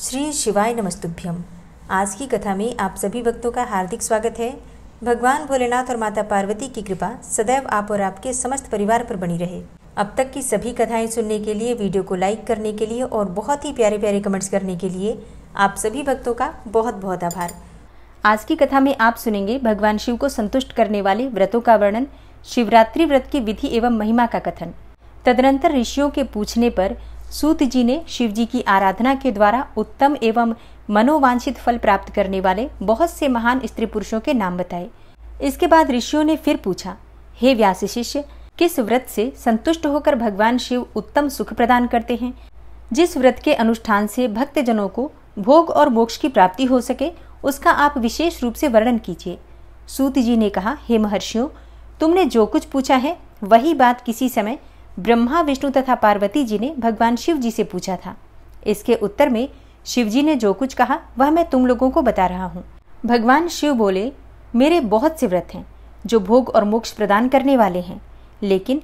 श्री शिवाय नमस्तुभ्यम आज की कथा में आप सभी भक्तों का हार्दिक स्वागत है भगवान भोलेनाथ और माता पार्वती की कृपा सदैव आप और आपके समस्त परिवार पर बनी रहे अब तक की सभी कथाएं सुनने के लिए वीडियो को लाइक करने के लिए और बहुत ही प्यारे प्यारे कमेंट्स करने के लिए आप सभी भक्तों का बहुत बहुत आभार आज की कथा में आप सुनेंगे भगवान शिव को संतुष्ट करने वाले व्रतों का वर्णन शिवरात्रि व्रत की विधि एवं महिमा का कथन तदनंतर ऋषियों के पूछने पर सूत जी ने शिव जी की आराधना के द्वारा उत्तम एवं मनोवांछित फल प्राप्त करने वाले बहुत से महान स्त्री पुरुषों के नाम बताए इसके बाद ऋषियों ने फिर पूछा हे व्यास शिष्य किस व्रत से संतुष्ट होकर भगवान शिव उत्तम सुख प्रदान करते हैं जिस व्रत के अनुष्ठान से भक्तजनों को भोग और मोक्ष की प्राप्ति हो सके उसका आप विशेष रूप से वर्णन कीजिए सूत जी ने कहा हे महर्षियों तुमने जो कुछ पूछा है वही बात किसी समय ब्रह्मा विष्णु तथा पार्वती जी ने भगवान शिव जी से पूछा था इसके उत्तर में शिव जी ने जो कुछ कहा वह मैं तुम लोगों को बता रहा हूँ भगवान शिव बोले मेरे बहुत से व्रत हैं जो भोग और मोक्ष प्रदान करने वाले हैं लेकिन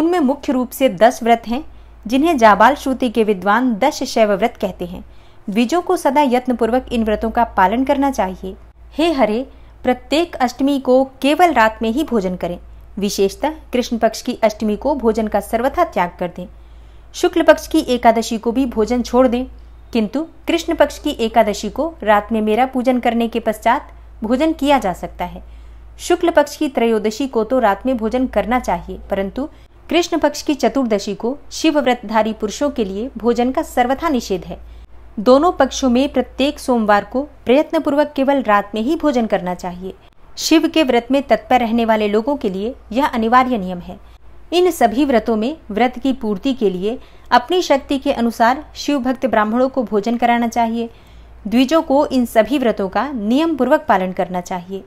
उनमें मुख्य रूप से दस व्रत हैं जिन्हें जाबाल श्रुति के विद्वान दश शैव व्रत कहते हैं द्विजों को सदा यत्नपूर्वक इन व्रतों का पालन करना चाहिए हे हरे प्रत्येक अष्टमी को केवल रात में ही भोजन करें विशेषतः कृष्ण पक्ष की अष्टमी को भोजन का सर्वथा त्याग कर दें शुक्ल पक्ष की एकादशी को भी भोजन छोड़ दें किंतु कृष्ण पक्ष की एकादशी को रात में मेरा पूजन करने के पश्चात भोजन किया जा सकता है शुक्ल पक्ष की त्रयोदशी को तो रात में भोजन करना चाहिए परंतु कृष्ण पक्ष की चतुर्दशी को शिव व्रतधारी पुरुषों के लिए भोजन का सर्वथा निषेध है दोनों पक्षों में प्रत्येक सोमवार को प्रयत्न पूर्वक केवल रात में ही भोजन करना चाहिए शिव के व्रत में तत्पर रहने वाले लोगों के लिए यह अनिवार्य नियम है इन सभी व्रतों में व्रत की पूर्ति के लिए अपनी शक्ति के अनुसार शिव भक्त ब्राह्मणों को भोजन कराना चाहिए द्विजों को इन सभी व्रतों का नियम पूर्वक पालन करना चाहिए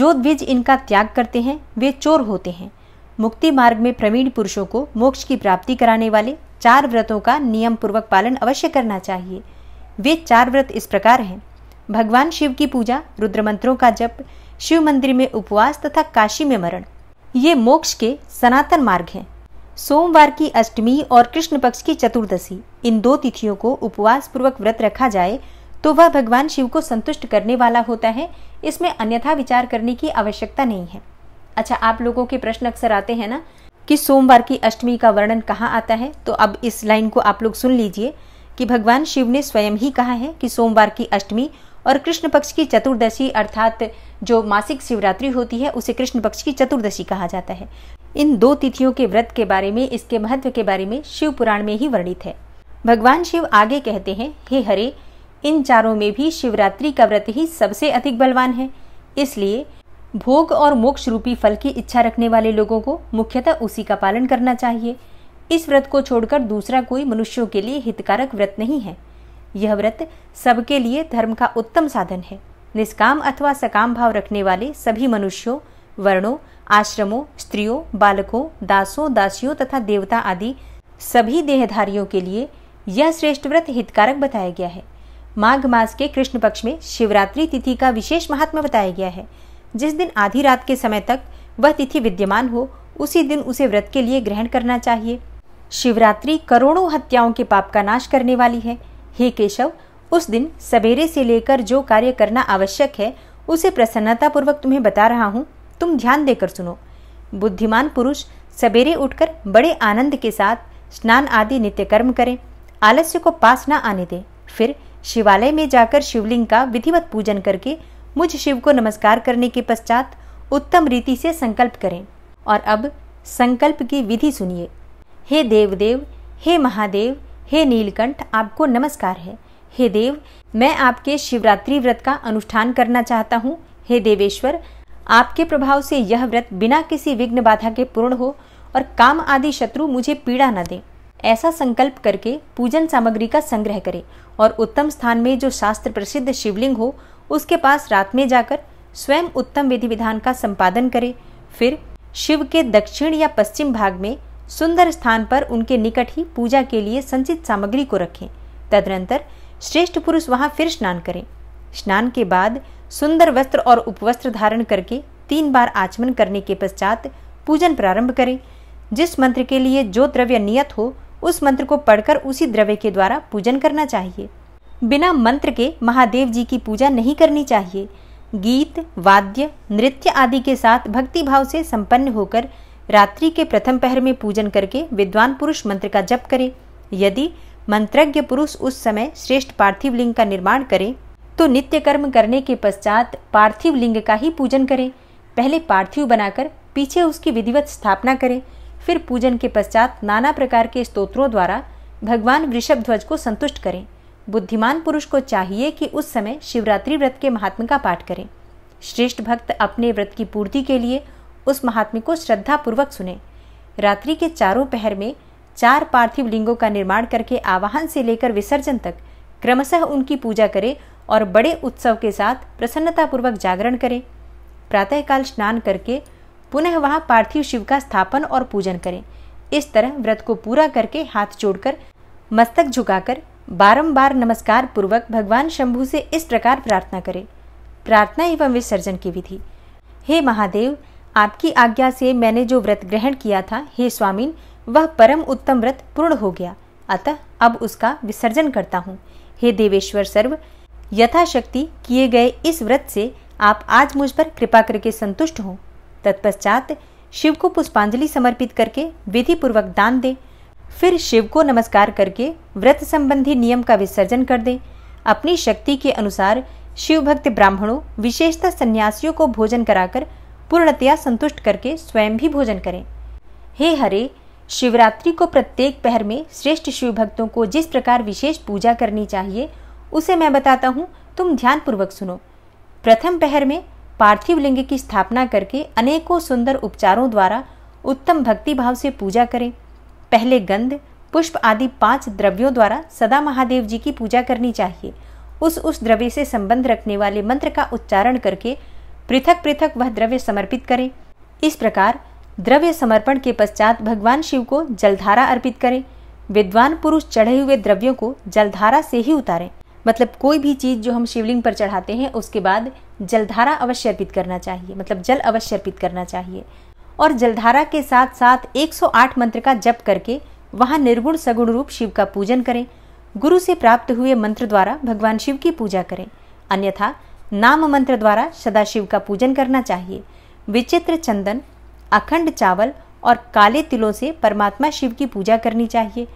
जो द्विज इनका त्याग करते हैं वे चोर होते हैं मुक्ति मार्ग में प्रवीण पुरुषों को मोक्ष की प्राप्ति कराने वाले चार व्रतों का नियम पूर्वक पालन अवश्य करना चाहिए वे चार व्रत इस प्रकार हैं भगवान शिव की पूजा रुद्र मंत्रों का जप शिव मंदिर में उपवास तथा काशी में मरण ये मोक्ष के सनातन मार्ग हैं सोमवार की अष्टमी और कृष्ण पक्ष की चतुर्दशी इन दो तिथियों को उपवास पूर्वक व्रत रखा जाए तो वह भगवान शिव को संतुष्ट करने वाला होता है इसमें अन्यथा विचार करने की आवश्यकता नहीं है अच्छा आप लोगों के प्रश्न अक्सर आते हैं ना कि सोमवार की अष्टमी का वर्णन कहाँ आता है तो अब इस लाइन को आप लोग सुन लीजिए कि भगवान शिव ने स्वयं ही कहा है कि सोमवार की अष्टमी और कृष्ण पक्ष की चतुर्दशी अर्थात जो मासिक शिवरात्रि होती है उसे कृष्ण पक्ष की चतुर्दशी कहा जाता है इन दो तिथियों के व्रत के बारे में इसके महत्व के बारे में शिव पुराण में ही वर्णित है भगवान शिव आगे कहते हैं हे हरे इन चारों में भी शिवरात्रि का व्रत ही सबसे अधिक बलवान है इसलिए भोग और मोक्ष रूपी फल की इच्छा रखने वाले लोगों को मुख्यतः उसी का पालन करना चाहिए इस व्रत को छोड़कर दूसरा कोई मनुष्यों के लिए हितकारक व्रत नहीं है यह व्रत सबके लिए धर्म का उत्तम साधन है निष्काम अथवा सकाम भाव रखने वाले सभी मनुष्यों वर्णों आश्रमों स्त्रियों बालकों दासों दासियों तथा देवता आदि सभी देहधारियों के लिए यह श्रेष्ठ व्रत हितकारक बताया गया है माघ मास के कृष्ण पक्ष में शिवरात्रि तिथि का विशेष महात्मा बताया गया है जिस दिन आधी रात के समय तक वह तिथि विद्यमान हो उसी दिन उसे व्रत के लिए ग्रहण करना चाहिए शिवरात्रि करोड़ों हत्याओं के पाप का नाश करने वाली है हे केशव उस दिन सवेरे से लेकर जो कार्य करना आवश्यक है उसे प्रसन्नतापूर्वक तुम्हें बता रहा हूँ तुम ध्यान देकर सुनो बुद्धिमान पुरुष सवेरे उठकर बड़े आनंद के साथ स्नान आदि नित्य कर्म करें आलस्य को पास न आने दें फिर शिवालय में जाकर शिवलिंग का विधिवत पूजन करके मुझ शिव को नमस्कार करने के पश्चात उत्तम रीति से संकल्प करें और अब संकल्प की विधि सुनिए हे देवदेव हे महादेव हे नीलकंठ आपको नमस्कार है हे देव मैं आपके शिवरात्रि व्रत का अनुष्ठान करना चाहता हूँ हे देवेश्वर आपके प्रभाव से यह व्रत बिना किसी विघ्न बाधा के पूर्ण हो और काम आदि शत्रु मुझे पीड़ा न दे ऐसा संकल्प करके पूजन सामग्री का संग्रह करें और उत्तम स्थान में जो शास्त्र प्रसिद्ध शिवलिंग हो उसके पास रात में जाकर स्वयं उत्तम विधि विधान का संपादन करें फिर शिव के दक्षिण या पश्चिम भाग में सुंदर स्थान पर उनके निकट ही पूजा के लिए संचित सामग्री को रखें तदनंतर श्रेष्ठ पुरुष वहां फिर स्नान करें स्नान के बाद सुंदर वस्त्र और उपवस्त्र धारण करके तीन बार आचमन करने के पश्चात पूजन प्रारंभ करें जिस मंत्र के लिए जो द्रव्य नियत हो उस मंत्र को पढ़कर उसी द्रव्य के द्वारा पूजन करना चाहिए बिना मंत्र के महादेव जी की पूजा नहीं करनी चाहिए गीत वाद्य नृत्य आदि के साथ भक्ति भाव से संपन्न होकर रात्रि के प्रथम पहर में पूजन करके विद्वान पुरुष मंत्र का जप करें यदि मंत्रज्ञ पुरुष उस समय श्रेष्ठ पार्थिव लिंग का निर्माण करे तो नित्य कर्म करने के पश्चात पार्थिव लिंग का ही पूजन करें पहले पार्थिव बनाकर पीछे उसकी विधिवत स्थापना करें फिर पूजन के पश्चात नाना प्रकार के स्तोत्रों द्वारा भगवान वृषभ ध्वज को संतुष्ट करें बुद्धिमान पुरुष को चाहिए कि उस समय शिवरात्रि व्रत के महात्मा का पाठ करें श्रेष्ठ भक्त अपने व्रत की पूर्ति के लिए उस महात्मी को श्रद्धापूर्वक सुने रात्रि के चारों पहर में चार पार्थिव लिंगों का निर्माण करके आवाहन से लेकर विसर्जन तक क्रमशः उनकी पूजा करें और बड़े उत्सव के साथ प्रसन्नतापूर्वक जागरण करें प्रातःकाल स्नान करके पुनः वहाँ पार्थिव शिव का स्थापन और पूजन करें इस तरह व्रत को पूरा करके हाथ जोड़कर मस्तक झुकाकर बारंबार नमस्कार पूर्वक भगवान शंभु से इस प्रकार प्रार्थना करें प्रार्थना एवं विसर्जन की विधि हे महादेव आपकी आज्ञा से मैंने जो व्रत ग्रहण किया था हे स्वामीन वह परम उत्तम व्रत पूर्ण हो गया अतः अब उसका विसर्जन करता हूँ हे देवेश्वर सर्व यथाशक्ति किए गए इस व्रत से आप आज मुझ पर कृपा करके संतुष्ट हों तत्पश्चात शिव को पुष्पांजलि समर्पित करके विधि पूर्वक दान दें फिर शिव को नमस्कार करके व्रत संबंधी नियम का विसर्जन कर दें अपनी शक्ति के अनुसार शिव भक्त ब्राह्मणों विशेषतः सन्यासियों को भोजन कराकर पूर्णतया संतुष्ट करके स्वयं भी भोजन करें हे हरे शिवरात्रि को प्रत्येक पहर में श्रेष्ठ शिव भक्तों को जिस प्रकार विशेष पूजा करनी चाहिए उसे मैं बताता हूँ तुम ध्यानपूर्वक सुनो प्रथम पहर में पार्थिव लिंग की स्थापना करके अनेकों सुंदर उपचारों द्वारा उत्तम भक्ति भाव से पूजा करें पहले गंध पुष्प आदि पांच द्रव्यों द्वारा सदा महादेव जी की पूजा करनी चाहिए उस उस द्रव्य से संबंध रखने वाले मंत्र का उच्चारण करके पृथक पृथक वह द्रव्य समर्पित करे इस प्रकार द्रव्य समर्पण के पश्चात भगवान शिव को जलधारा अर्पित करें विद्वान पुरुष चढ़े हुए द्रव्यों को जलधारा से ही उतारें मतलब कोई भी चीज़ जो हम शिवलिंग पर चढ़ाते हैं उसके बाद जलधारा अवश्य अर्पित करना चाहिए मतलब जल अवश्य अर्पित करना चाहिए और जलधारा के साथ साथ 108 मंत्र का जप करके वहाँ निर्गुण सगुण रूप शिव का पूजन करें गुरु से प्राप्त हुए मंत्र द्वारा भगवान शिव की पूजा करें अन्यथा नाम मंत्र द्वारा सदाशिव का पूजन करना चाहिए विचित्र चंदन अखंड चावल और काले तिलों से परमात्मा शिव की पूजा करनी चाहिए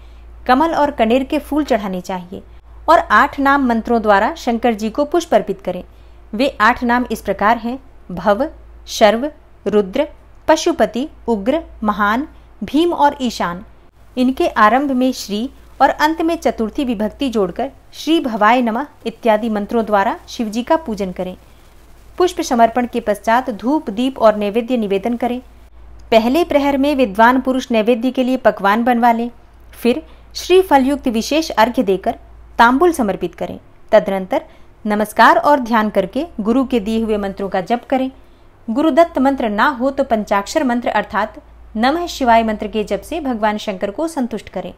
कमल और कनेर के फूल चढ़ाने चाहिए और आठ नाम मंत्रों द्वारा शंकर जी को पुष्प अर्पित करें वे आठ नाम इस प्रकार हैं भव शर्व रुद्र पशुपति उग्र महान भीम और ईशान इनके आरंभ में श्री और अंत में चतुर्थी विभक्ति जोड़कर श्री भवाय नमः इत्यादि मंत्रों द्वारा शिव जी का पूजन करें पुष्प समर्पण के पश्चात धूप दीप और नैवेद्य निवेदन करें पहले प्रहर में विद्वान पुरुष नैवेद्य के लिए पकवान बनवा लें फिर श्री फलयुक्त विशेष अर्घ्य देकर तांबुल समर्पित करें तदनंतर नमस्कार और ध्यान करके गुरु के दिए हुए मंत्रों का जप करें गुरुदत्त मंत्र ना हो तो पंचाक्षर मंत्र अर्थात नमः शिवाय मंत्र के जप से भगवान शंकर को संतुष्ट करें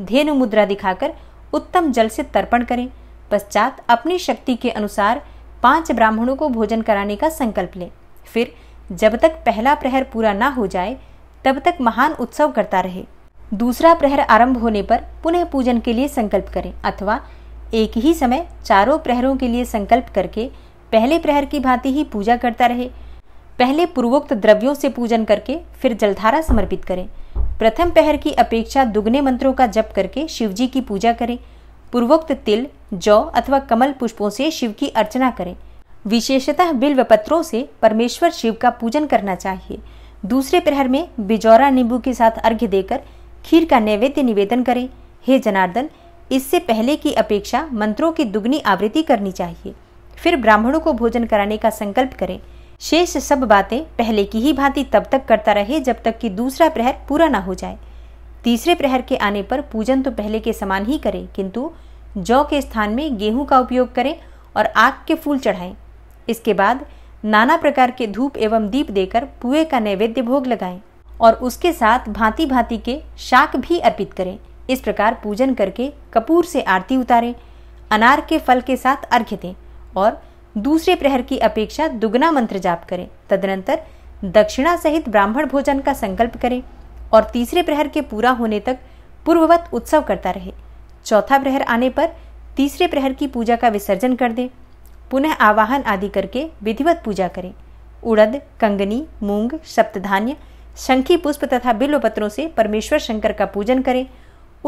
धेनु मुद्रा दिखाकर उत्तम जल से तर्पण करें पश्चात अपनी शक्ति के अनुसार पांच ब्राह्मणों को भोजन कराने का संकल्प लें फिर जब तक पहला प्रहर पूरा ना हो जाए तब तक महान उत्सव करता रहे दूसरा प्रहर आरंभ होने पर पुनः पूजन के लिए संकल्प करें अथवा एक ही समय चारों प्रहरों के लिए संकल्प करके पहले प्रहर की भांति ही पूजा करता रहे पहले पूर्वोक्त द्रव्यों से पूजन करके फिर जलधारा समर्पित करें प्रथम पहर की अपेक्षा दुगने मंत्रों का जप करके शिव जी की पूजा करें पूर्वोक्त तिल जौ अथवा कमल पुष्पों से शिव की अर्चना करें विशेषतः बिल्व पत्रों से परमेश्वर शिव का पूजन करना चाहिए दूसरे प्रहर में बिजौरा नींबू के साथ अर्घ्य देकर खीर का नैवेद्य निवेदन करें हे जनार्दन इससे पहले की अपेक्षा मंत्रों की दुगनी आवृत्ति करनी चाहिए फिर ब्राह्मणों को भोजन कराने का संकल्प करें शेष सब बातें पहले की ही भांति तब तक करता रहे जब तक कि दूसरा प्रहर पूरा ना हो जाए तीसरे प्रहर के आने पर पूजन तो पहले के समान ही करें किंतु जौ के स्थान में गेहूं का उपयोग करें और आग के फूल चढ़ाएं इसके बाद नाना प्रकार के धूप एवं दीप देकर पुए का नैवेद्य भोग लगाएं और उसके साथ भांति भांति के शाक भी अर्पित करें इस प्रकार पूजन करके कपूर से आरती उतारें अनार के फल के साथ अर्घ्य दें और दूसरे प्रहर की अपेक्षा दुगना मंत्र जाप करें तदनंतर दक्षिणा सहित ब्राह्मण भोजन का संकल्प करें और तीसरे प्रहर के पूरा होने तक पूर्ववत उत्सव करता रहे चौथा प्रहर आने पर तीसरे प्रहर की पूजा का विसर्जन कर दें पुनः आवाहन आदि करके विधिवत पूजा करें उड़द कंगनी मूंग सप्तधान्य शंखी पुष्प तथा बिल्व पत्रों से परमेश्वर शंकर का पूजन करें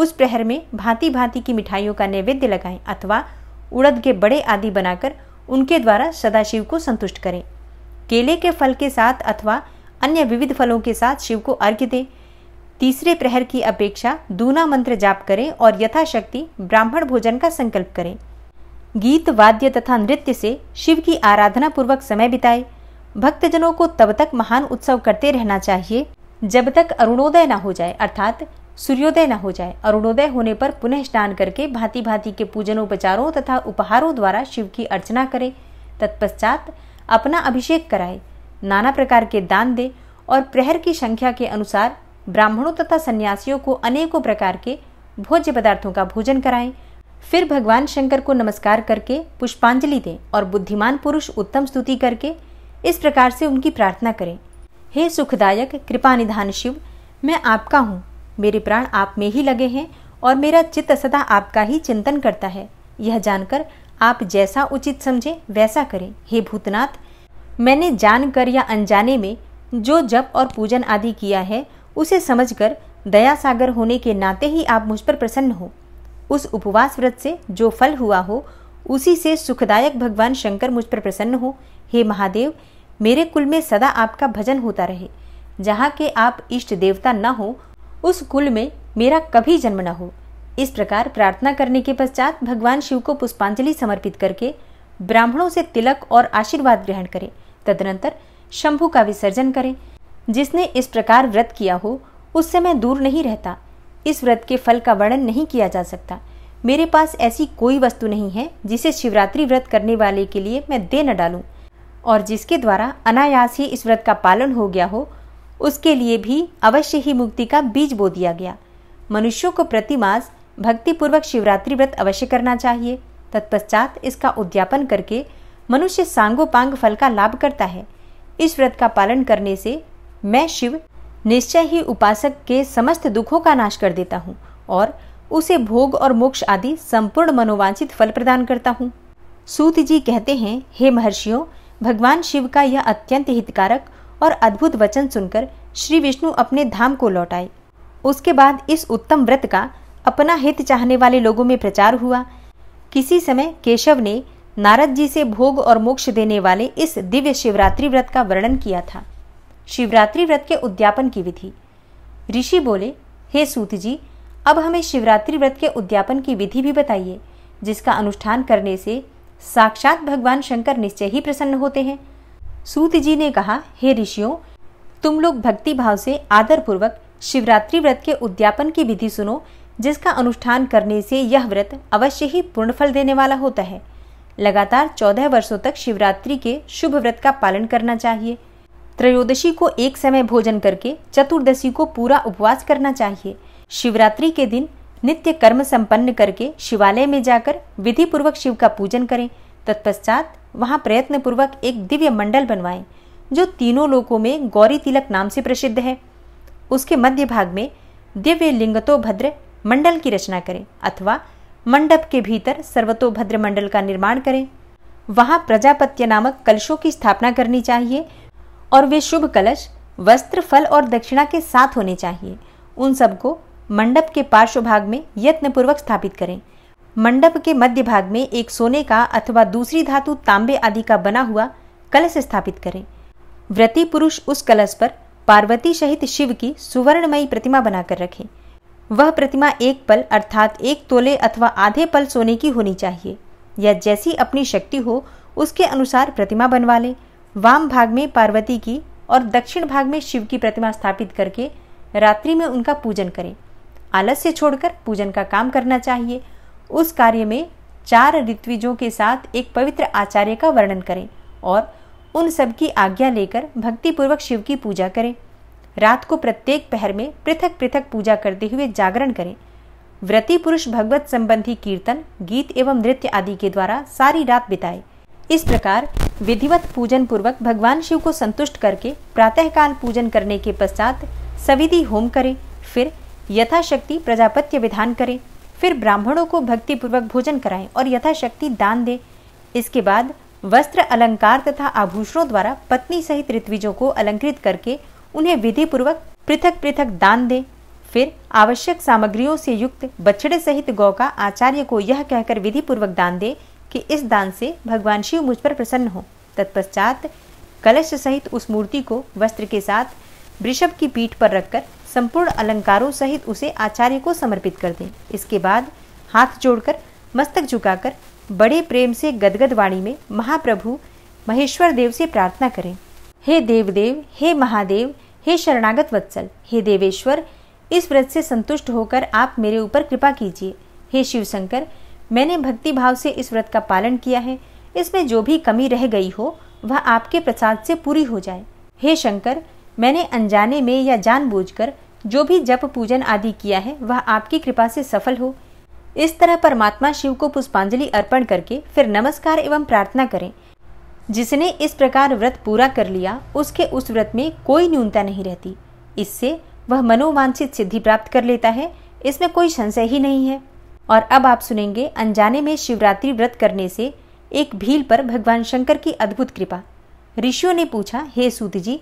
उस प्रहर में भांति भांति की मिठाइयों का नैवेद्य लगाएं अथवा उड़द के बड़े आदि बनाकर उनके द्वारा सदाशिव को संतुष्ट करें केले के फल के साथ अथवा अन्य विविध फलों के साथ शिव को अर्घ्य दें तीसरे प्रहर की अपेक्षा दूना मंत्र जाप करें और यथाशक्ति ब्राह्मण भोजन का संकल्प करें गीत वाद्य तथा नृत्य से शिव की आराधना पूर्वक समय बिताए भक्तजनों को तब तक महान उत्सव करते रहना चाहिए जब तक अरुणोदय न हो जाए अर्थात सूर्योदय न हो जाए अरुणोदय होने पर पुनः स्नान करके भांति भांति के पूजनोपचारों तथा उपहारों द्वारा शिव की अर्चना करे तत्पश्चात अपना अभिषेक कराए नाना प्रकार के दान दे और प्रहर की संख्या के अनुसार ब्राह्मणों तथा सन्यासियों को अनेकों प्रकार के भोज्य पदार्थों का भोजन कराएं फिर भगवान शंकर को नमस्कार करके पुष्पांजलि दें और बुद्धिमान पुरुष उत्तम स्तुति करके इस प्रकार से उनकी प्रार्थना करें हे सुखदायक कृपा निधान शिव मैं आपका हूँ मेरे प्राण आप में ही लगे हैं और मेरा चित्त सदा आपका ही चिंतन करता है यह जानकर आप जैसा उचित समझें वैसा करें हे भूतनाथ मैंने जानकर या अनजाने में जो जप और पूजन आदि किया है उसे समझकर दया सागर होने के नाते ही आप मुझ पर प्रसन्न हो उस उपवास व्रत से जो फल हुआ हो उसी से सुखदायक भगवान शंकर मुझ पर प्रसन्न हो हे महादेव मेरे कुल में सदा आपका भजन होता रहे जहाँ के आप इष्ट देवता न हो उस कुल में मेरा कभी जन्म न हो इस प्रकार प्रार्थना करने के पश्चात भगवान शिव को पुष्पांजलि समर्पित करके ब्राह्मणों से तिलक और आशीर्वाद ग्रहण करें तदनंतर शंभु का विसर्जन करें जिसने इस प्रकार व्रत किया हो उससे मैं दूर नहीं रहता इस व्रत के फल का वर्णन नहीं किया जा सकता मेरे पास ऐसी कोई वस्तु नहीं है जिसे शिवरात्रि व्रत करने वाले के लिए मैं दे न डालूं और जिसके द्वारा अनायास ही इस व्रत का पालन हो गया हो उसके लिए भी अवश्य ही मुक्ति का बीज बो दिया गया मनुष्यों को प्रतिमास भक्तिपूर्वक शिवरात्रि व्रत अवश्य करना चाहिए तत्पश्चात इसका उद्यापन करके मनुष्य सांगोपांग फल का लाभ करता है इस व्रत का पालन करने से मैं शिव निश्चय ही उपासक के समस्त दुखों का नाश कर देता हूँ और उसे भोग और मोक्ष आदि संपूर्ण मनोवांछित फल प्रदान करता हूँ सूत जी कहते हैं हे महर्षियों भगवान शिव का यह अत्यंत हितकारक और अद्भुत वचन सुनकर श्री विष्णु अपने धाम को लौट आए उसके बाद इस उत्तम व्रत का अपना हित चाहने वाले लोगों में प्रचार हुआ किसी समय केशव ने नारद जी से भोग और मोक्ष देने वाले इस दिव्य शिवरात्रि व्रत का वर्णन किया था शिवरात्रि व्रत के उद्यापन की विधि ऋषि बोले हे सूत जी अब हमें शिवरात्रि व्रत के उद्यापन की विधि भी बताइए जिसका अनुष्ठान करने से साक्षात भगवान शंकर निश्चय ही प्रसन्न होते हैं सूत जी ने कहा हे ऋषियों तुम लोग भक्ति भाव से पूर्वक शिवरात्रि व्रत के उद्यापन की विधि सुनो जिसका अनुष्ठान करने से यह व्रत अवश्य ही पूर्ण फल देने वाला होता है लगातार चौदह वर्षों तक शिवरात्रि के शुभ व्रत का पालन करना चाहिए त्रयोदशी को एक समय भोजन करके चतुर्दशी को पूरा उपवास करना चाहिए शिवरात्रि के दिन नित्य कर्म संपन्न करके शिवालय में जाकर विधि पूर्वक शिव का पूजन करें तत्पश्चात वहाँ पूर्वक एक दिव्य मंडल बनवाए जो तीनों लोकों में गौरी तिलक नाम से प्रसिद्ध है उसके मध्य भाग में दिव्य भद्र मंडल की रचना करें अथवा मंडप के भीतर भद्र मंडल का निर्माण करें वहाँ प्रजापत्य नामक कलशों की स्थापना करनी चाहिए और वे शुभ कलश वस्त्र फल और दक्षिणा के साथ होने चाहिए उन सबको मंडप के पार्श्व भाग में यत्नपूर्वक स्थापित करें मंडप के मध्य भाग में एक सोने का अथवा दूसरी धातु तांबे आदि का बना हुआ कलश स्थापित करें व्रती पुरुष उस कलश पर पार्वती सहित शिव की सुवर्णमयी प्रतिमा बनाकर रखे वह प्रतिमा एक पल अर्थात एक तोले अथवा आधे पल सोने की होनी चाहिए या जैसी अपनी शक्ति हो उसके अनुसार प्रतिमा बनवा लें वाम भाग में पार्वती की और दक्षिण भाग में शिव की प्रतिमा स्थापित करके रात्रि में उनका पूजन करें आलस्य छोड़कर पूजन का काम करना चाहिए उस कार्य में चार ऋत्विजों के साथ एक पवित्र आचार्य का वर्णन करें और उन सब की आज्ञा लेकर भक्तिपूर्वक शिव की पूजा करें रात को प्रत्येक पहर में पृथक पृथक पूजा करते हुए जागरण करें व्रति पुरुष भगवत संबंधी कीर्तन गीत एवं नृत्य आदि के द्वारा सारी रात बिताए इस प्रकार विधिवत पूजन पूर्वक भगवान शिव को संतुष्ट करके प्रातःकाल पूजन करने के पश्चात सविधि होम करें फिर यथाशक्ति प्रजापत्य विधान करें फिर ब्राह्मणों को भक्तिपूर्वक भोजन कराएं और यथाशक्ति दान दें इसके बाद वस्त्र अलंकार तथा आभूषणों द्वारा पत्नी सहित ऋतविजों को अलंकृत करके उन्हें विधिपूर्वक पृथक पृथक दान दें फिर आवश्यक सामग्रियों से युक्त बछड़े सहित गौ का आचार्य को यह कहकर विधिपूर्वक दान दे कि इस दान से भगवान शिव मुझ पर प्रसन्न हो तत्पश्चात कलश सहित उस मूर्ति को वस्त्र के साथ वृषभ की पीठ पर रखकर संपूर्ण अलंकारों सहित उसे आचार्य को समर्पित कर दें इसके बाद हाथ जोड़कर मस्तक झुकाकर बड़े प्रेम से गदगद वाणी में महाप्रभु महेश्वर देव से प्रार्थना करें हे देवदेव हे महादेव हे शरणागत वत्सल हे देवेश्वर इस व्रत से संतुष्ट होकर आप मेरे ऊपर कृपा कीजिए हे शिव शंकर मैंने भक्ति भाव से इस व्रत का पालन किया है इसमें जो भी कमी रह गई हो वह आपके प्रसाद से पूरी हो जाए हे शंकर मैंने अनजाने में या जानबूझकर जो भी जप पूजन आदि किया है वह आपकी कृपा से सफल हो इस तरह परमात्मा शिव को पुष्पांजलि अर्पण करके फिर नमस्कार एवं प्रार्थना करें जिसने इस प्रकार व्रत पूरा कर लिया उसके उस व्रत में कोई न्यूनता नहीं रहती इससे वह मनोवांछित सिद्धि प्राप्त कर लेता है इसमें कोई संशय ही नहीं है और अब आप सुनेंगे अनजाने में शिवरात्रि व्रत करने से एक भील पर भगवान शंकर की अद्भुत कृपा ऋषियों ने पूछा हे सूत जी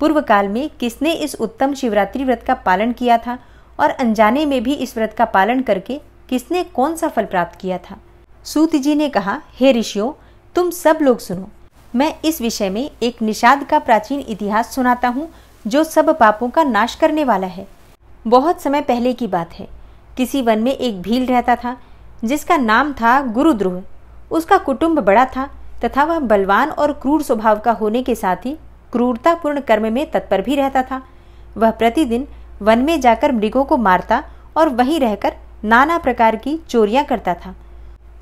पूर्व काल में किसने इस उत्तम शिवरात्रि व्रत का पालन किया था और अनजाने में भी इस व्रत का पालन करके किसने कौन सा फल प्राप्त किया था सूत जी ने कहा हे ऋषियों तुम सब लोग सुनो मैं इस विषय में एक निषाद का प्राचीन इतिहास सुनाता हूँ जो सब पापों का नाश करने वाला है बहुत समय पहले की बात है किसी वन में एक भील रहता था जिसका नाम था गुरुद्रोह उसका कुटुंब बड़ा था तथा वह बलवान और क्रूर स्वभाव का होने के साथ ही क्रूरतापूर्ण कर्म में तत्पर भी रहता था वह प्रतिदिन वन में जाकर मृगों को मारता और वहीं रहकर नाना प्रकार की चोरियां करता था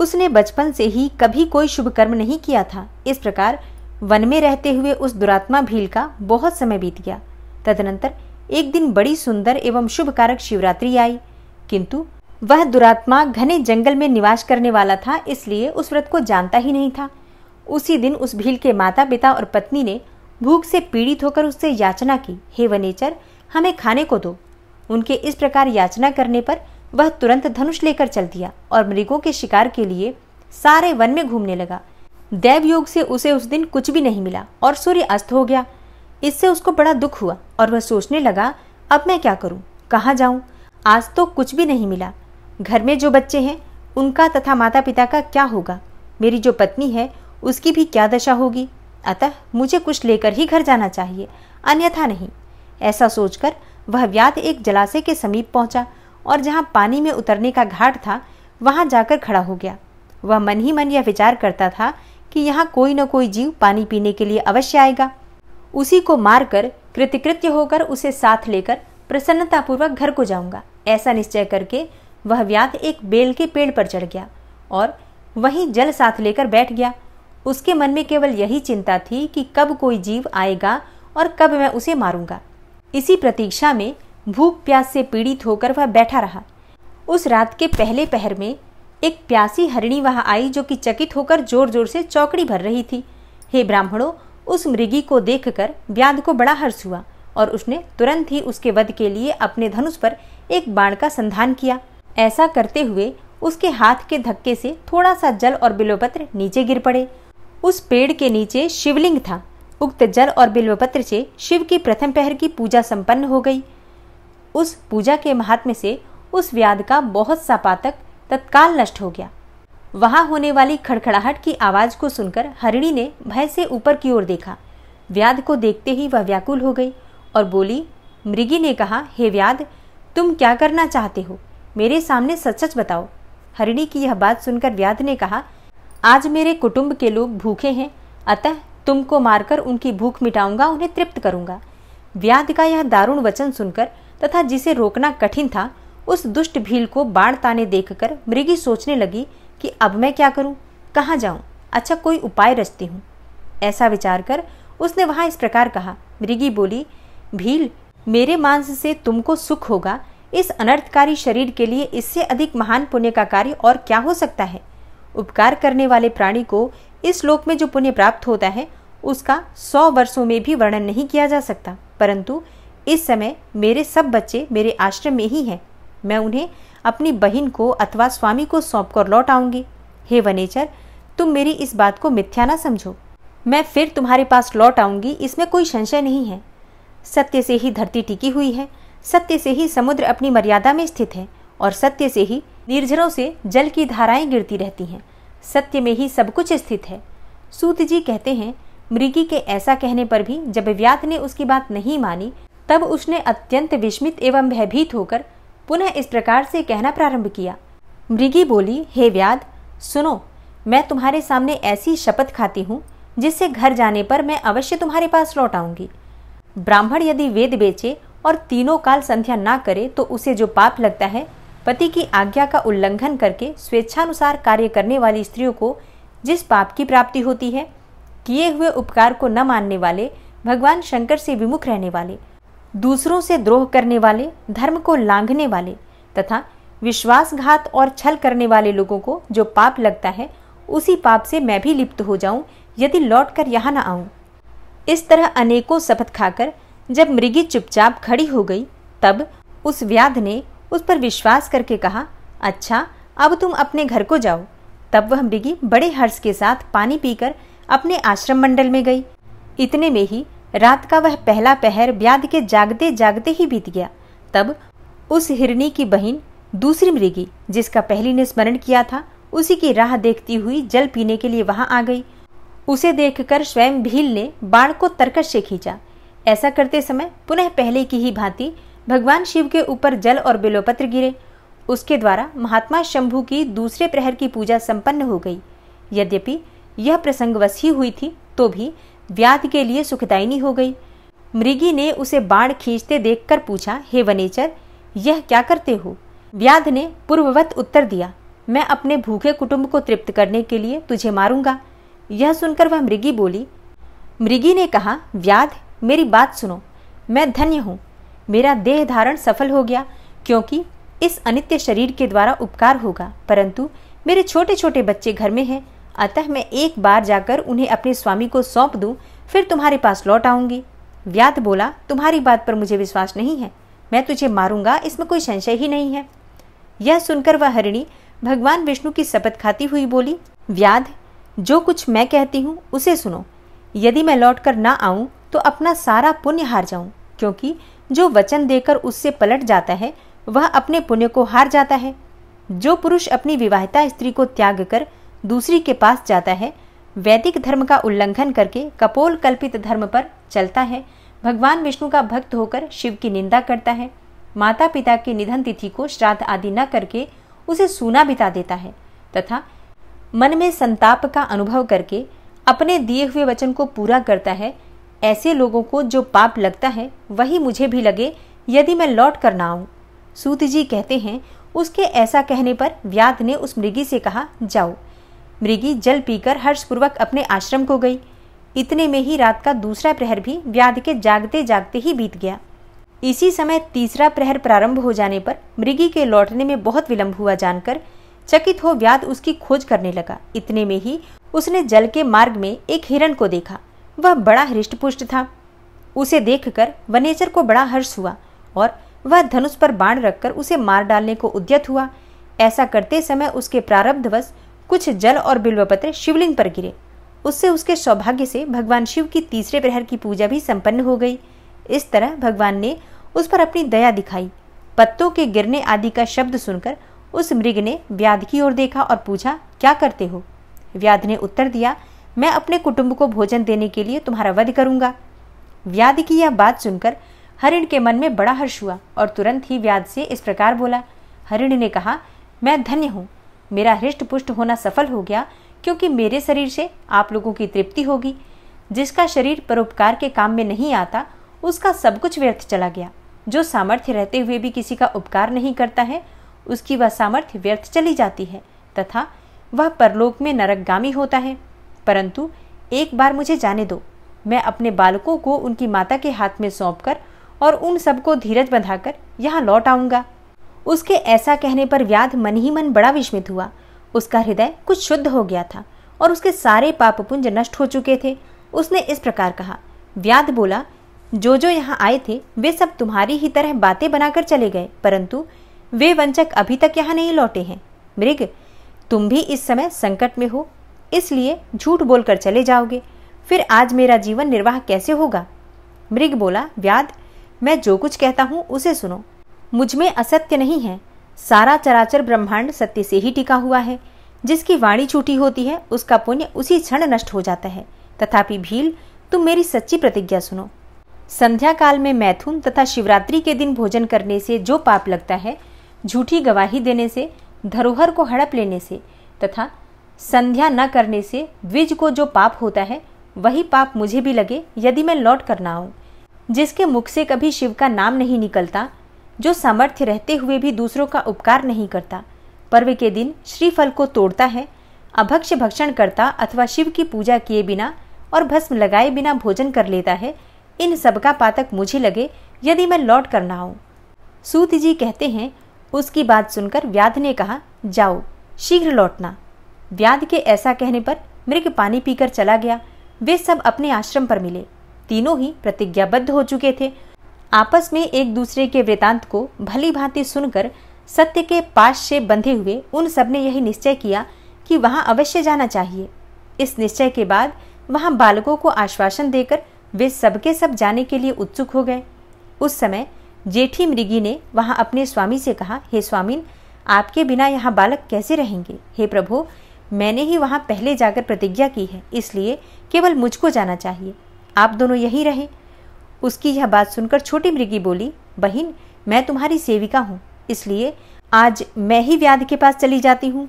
उसने बचपन से ही कभी कोई शुभ कर्म नहीं किया था इस प्रकार वन में रहते हुए उस दुरात्मा भील का बहुत समय बीत गया तदनंतर एक दिन बड़ी सुंदर एवं शुभ कारक शिवरात्रि आई किंतु वह दुरात्मा घने जंगल में निवास करने वाला था इसलिए उस व्रत को जानता ही नहीं था उसी दिन उस भील के माता पिता और पत्नी ने भूख से पीड़ित होकर उससे याचना की हे वनेचर हमें खाने को दो उनके इस प्रकार याचना करने पर वह तुरंत धनुष लेकर चल दिया और मृगों के शिकार के लिए सारे वन में घूमने लगा दैव योग से उसे उस दिन कुछ भी नहीं मिला और सूर्य अस्त हो गया इससे उसको बड़ा दुख हुआ और वह सोचने लगा अब मैं क्या करूं कहाँ जाऊं आज तो कुछ भी नहीं मिला घर में जो बच्चे हैं उनका तथा माता पिता का क्या होगा मेरी जो पत्नी है उसकी भी क्या दशा होगी अतः मुझे कुछ लेकर ही घर जाना चाहिए अन्यथा नहीं ऐसा सोचकर वह व्याध एक जलाशय के समीप पहुंचा और जहां पानी में उतरने का घाट था वहां जाकर खड़ा हो गया वह मन ही मन यह विचार करता था कि यहाँ कोई न कोई जीव पानी पीने के लिए अवश्य आएगा उसी को मारकर कृतिकृत्य होकर उसे साथ लेकर प्रसन्नतापूर्वक घर को जाऊंगा ऐसा निश्चय करके वह व्याध एक बेल के पेड़ पर चढ़ गया और वहीं जल साथ लेकर बैठ गया उसके मन में केवल यही चिंता थी कि कब कोई जीव आएगा और कब मैं उसे मारूंगा इसी प्रतीक्षा में भूख प्यास से पीड़ित होकर वह बैठा रहा उस रात के पहले पहर में एक प्यासी हरिणी वहां आई जो कि चकित होकर जोर जोर से चौकड़ी भर रही थी हे ब्राह्मणों उस मृगी को देखकर व्याध को बड़ा हर्ष हुआ और उसने तुरंत ही उसके वध के लिए अपने धनुष पर एक बाण का संधान किया ऐसा करते हुए उसके हाथ के धक्के से थोड़ा सा जल और बिलोपत्र नीचे गिर पड़े उस पेड़ के नीचे शिवलिंग था उक्त जल और बिल्वपत्र से शिव की प्रथम पहर की पूजा संपन्न हो गई उस पूजा के महात्म्य से उस व्याध का बहुत सा पातक तत्काल नष्ट हो गया वहां होने वाली खड़खड़ाहट की आवाज को सुनकर हरिणी ने भय से ऊपर की ओर देखा व्याध को देखते ही वह व्याकुल हो गई और बोली मृगी ने कहा हे व्याध तुम क्या करना चाहते हो मेरे सामने सच सच बताओ हरिणी की यह बात सुनकर व्याध ने कहा आज मेरे कुटुंब के लोग भूखे हैं अतः तुमको मारकर उनकी भूख मिटाऊंगा उन्हें तृप्त करूंगा व्याध का यह दारुण वचन सुनकर तथा जिसे रोकना कठिन था उस दुष्ट भील को बाढ़ ताने देखकर मृगी सोचने लगी कि अब मैं क्या करूं कहाँ जाऊं अच्छा कोई उपाय रचती हूँ ऐसा विचार कर उसने वहां इस प्रकार कहा मृगी बोली भील मेरे मांस से तुमको सुख होगा इस अनर्थकारी शरीर के लिए इससे अधिक महान पुण्य का कार्य और क्या हो सकता है उपकार करने वाले प्राणी को इस लोक में जो पुण्य प्राप्त होता है उसका सौ वर्षों में भी वर्णन नहीं किया जा सकता परंतु इस समय मेरे सब बच्चे मेरे आश्रम में ही हैं मैं उन्हें अपनी बहन को अथवा स्वामी को सौंप कर लौट आऊंगी हे वनेचर तुम मेरी इस बात को मिथ्या ना समझो मैं फिर तुम्हारे पास लौट आऊंगी इसमें कोई संशय नहीं है सत्य से ही धरती टिकी हुई है सत्य से ही समुद्र अपनी मर्यादा में स्थित है और सत्य से ही निर्झरों से जल की धाराएं गिरती रहती हैं सत्य में ही सब कुछ स्थित है सूत जी कहते हैं मृगी के ऐसा कहने पर भी जब व्यात ने उसकी बात नहीं मानी तब उसने अत्यंत विस्मित एवं भयभीत होकर पुनः इस प्रकार से कहना प्रारंभ किया मृगी बोली हे व्याध सुनो मैं तुम्हारे सामने ऐसी शपथ खाती हूँ जिससे घर जाने पर मैं अवश्य तुम्हारे पास लौट आऊंगी ब्राह्मण यदि वेद बेचे और तीनों काल संध्या ना करे तो उसे जो पाप लगता है पति की आज्ञा का उल्लंघन करके स्वेच्छानुसार कार्य करने वाली स्त्रियों को जिस पाप की प्राप्ति होती है किए हुए उपकार को न मानने वाले भगवान शंकर से विमुख रहने वाले दूसरों से द्रोह करने वाले धर्म को लांघने वाले तथा विश्वासघात और छल करने वाले लोगों को जो पाप लगता है उसी पाप से मैं भी लिप्त हो जाऊं यदि लौट कर यहाँ न आऊं इस तरह अनेकों शपथ खाकर जब मृगी चुपचाप खड़ी हो गई तब उस व्याध ने उस पर विश्वास करके कहा अच्छा अब तुम अपने घर को जाओ तब वह मृगी बड़े हर्ष के साथ पानी पीकर अपने आश्रम मंडल में गई इतने में ही रात का वह पहला पहर ब्याद के जागते जागते ही बीत गया तब उस हिरनी की बहन दूसरी मृगी जिसका पहली ने स्मरण किया था उसी की राह देखती हुई जल पीने के लिए वहां आ गई उसे देखकर स्वयं भील ने बाण को तरकश से खींचा ऐसा करते समय पुनः पहले की ही भांति भगवान शिव के ऊपर जल और बेलोपत्र गिरे उसके द्वारा महात्मा शंभु की दूसरे प्रहर की पूजा संपन्न हो गई यद्यपि यह प्रसंग वसी हुई थी तो भी व्याध के लिए सुखदायिनी हो गई मृगी ने उसे बाण खींचते देखकर पूछा हे वनेचर यह क्या करते हो व्याध ने पूर्ववत उत्तर दिया मैं अपने भूखे कुटुंब को तृप्त करने के लिए तुझे मारूंगा यह सुनकर वह मृगी बोली मृगी ने कहा व्याध मेरी बात सुनो मैं धन्य हूँ मेरा देह धारण सफल हो गया क्योंकि इस अनित्य शरीर के द्वारा उपकार होगा परंतु मेरे छोटे छोटे बच्चे घर में हैं अतः मैं एक बार जाकर उन्हें अपने स्वामी को सौंप दूं फिर तुम्हारे पास लौट आऊंगी व्याध बोला तुम्हारी बात पर मुझे विश्वास नहीं है मैं तुझे मारूंगा इसमें कोई संशय ही नहीं है यह सुनकर वह हरिणी भगवान विष्णु की शपथ खाती हुई बोली व्याध जो कुछ मैं कहती हूँ उसे सुनो यदि मैं लौट कर ना आऊँ तो अपना सारा पुण्य हार जाऊं क्योंकि जो वचन देकर उससे पलट जाता है वह अपने पुण्य को हार जाता है जो पुरुष अपनी विवाहिता स्त्री को त्याग कर दूसरी के पास जाता है वैदिक धर्म का उल्लंघन करके कपोल कल्पित धर्म पर चलता है भगवान विष्णु का भक्त होकर शिव की निंदा करता है माता पिता की निधन तिथि को श्राद्ध आदि न करके उसे सूना बिता देता है तथा मन में संताप का अनुभव करके अपने दिए हुए वचन को पूरा करता है ऐसे लोगों को जो पाप लगता है वही मुझे भी लगे यदि मैं लौट कर ना आऊँ सूत जी कहते हैं उसके ऐसा कहने पर व्याध ने उस मृगी से कहा जाओ मृगी जल पीकर हर्षपूर्वक अपने आश्रम को गई इतने में ही रात का दूसरा प्रहर भी व्याध के जागते जागते ही बीत गया इसी समय तीसरा प्रहर प्रारंभ हो जाने पर मृगी के लौटने में बहुत विलंब हुआ जानकर चकित हो व्याध उसकी खोज करने लगा इतने में ही उसने जल के मार्ग में एक हिरण को देखा वह बड़ा हृष्टपुष्ट था उसे देखकर वनेचर को बड़ा हर्ष हुआ और वह धनुष पर बाण रखकर उसे मार डालने को उद्यत हुआ ऐसा करते समय उसके प्रारब्धवश कुछ जल और बिल्वपत्र शिवलिंग पर गिरे उससे उसके सौभाग्य से भगवान शिव की तीसरे प्रहर की पूजा भी संपन्न हो गई इस तरह भगवान ने उस पर अपनी दया दिखाई पत्तों के गिरने आदि का शब्द सुनकर उस मृग ने व्याध की ओर देखा और पूछा क्या करते हो व्याध ने उत्तर दिया मैं अपने कुटुंब को भोजन देने के लिए तुम्हारा वध करूंगा व्याध की यह बात सुनकर हरिण के मन में बड़ा हर्ष हुआ और तुरंत ही व्याध से इस प्रकार बोला हरिण ने कहा मैं धन्य हूँ मेरा हृष्ट पुष्ट होना सफल हो गया क्योंकि मेरे शरीर से आप लोगों की तृप्ति होगी जिसका शरीर परोपकार के काम में नहीं आता उसका सब कुछ व्यर्थ चला गया जो सामर्थ्य रहते हुए भी किसी का उपकार नहीं करता है उसकी वह सामर्थ्य व्यर्थ चली जाती है तथा वह परलोक में नरकगामी होता है परंतु एक बार मुझे जाने दो मैं अपने बालकों को उनकी माता के हाथ में सौंप कर और उन सबको धीरज बंधाकर यहाँ लौट आऊंगा उसके ऐसा कहने पर व्याध मन ही मन बड़ा विस्मित हुआ उसका हृदय कुछ शुद्ध हो गया था और उसके सारे पाप पुंज नष्ट हो चुके थे उसने इस प्रकार कहा व्याध बोला जो जो यहाँ आए थे वे सब तुम्हारी ही तरह बातें बनाकर चले गए परंतु वे वंचक अभी तक यहाँ नहीं लौटे हैं मृग तुम भी इस समय संकट में हो इसलिए झूठ बोलकर चले जाओगे फिर आज मेरा जीवन निर्वाह कैसे होगा मृग बोला व्याध मैं जो कुछ कहता हूँ उसे सुनो मुझमें असत्य नहीं है सारा चराचर ब्रह्मांड सत्य से ही टिका हुआ है जिसकी वाणी छूटी होती है उसका पुण्य उसी क्षण नष्ट हो जाता है तथापि भील तुम मेरी सच्ची प्रतिज्ञा सुनो संध्या काल में मैथुन तथा शिवरात्रि के दिन भोजन करने से जो पाप लगता है झूठी गवाही देने से धरोहर को हड़प लेने से तथा संध्या न करने से द्विज को जो पाप होता है वही पाप मुझे भी लगे यदि मैं लौट कर ना आऊँ जिसके मुख से कभी शिव का नाम नहीं निकलता जो सामर्थ्य रहते हुए भी दूसरों का उपकार नहीं करता पर्व के दिन श्रीफल को तोड़ता है अभक्ष भक्षण करता अथवा शिव की पूजा किए बिना और भस्म लगाए बिना भोजन कर लेता है इन सब का पातक मुझे लगे यदि मैं लौट कर ना आऊँ सूत जी कहते हैं उसकी बात सुनकर व्याध ने कहा जाओ शीघ्र लौटना व्याध के ऐसा कहने पर मृग पानी पीकर चला गया वे सब अपने आश्रम पर मिले तीनों ही प्रतिज्ञाबद्ध हो चुके थे आपस में एक दूसरे के वृतांत को भली भांति सुनकर सत्य के पास से बंधे हुए उन सब ने यही निश्चय किया कि वहां अवश्य जाना चाहिए इस निश्चय के बाद वहां बालकों को आश्वासन देकर वे सबके सब जाने के लिए उत्सुक हो गए उस समय जेठी मृगी ने वहां अपने स्वामी से कहा हे स्वामीन आपके बिना यहाँ बालक कैसे रहेंगे हे प्रभु मैंने ही वहाँ पहले जाकर प्रतिज्ञा की है इसलिए केवल मुझको जाना चाहिए आप दोनों यहीं रहे उसकी यह बात सुनकर छोटी मृगी बोली बहन मैं तुम्हारी सेविका हूँ इसलिए आज मैं ही व्याध के पास चली जाती हूँ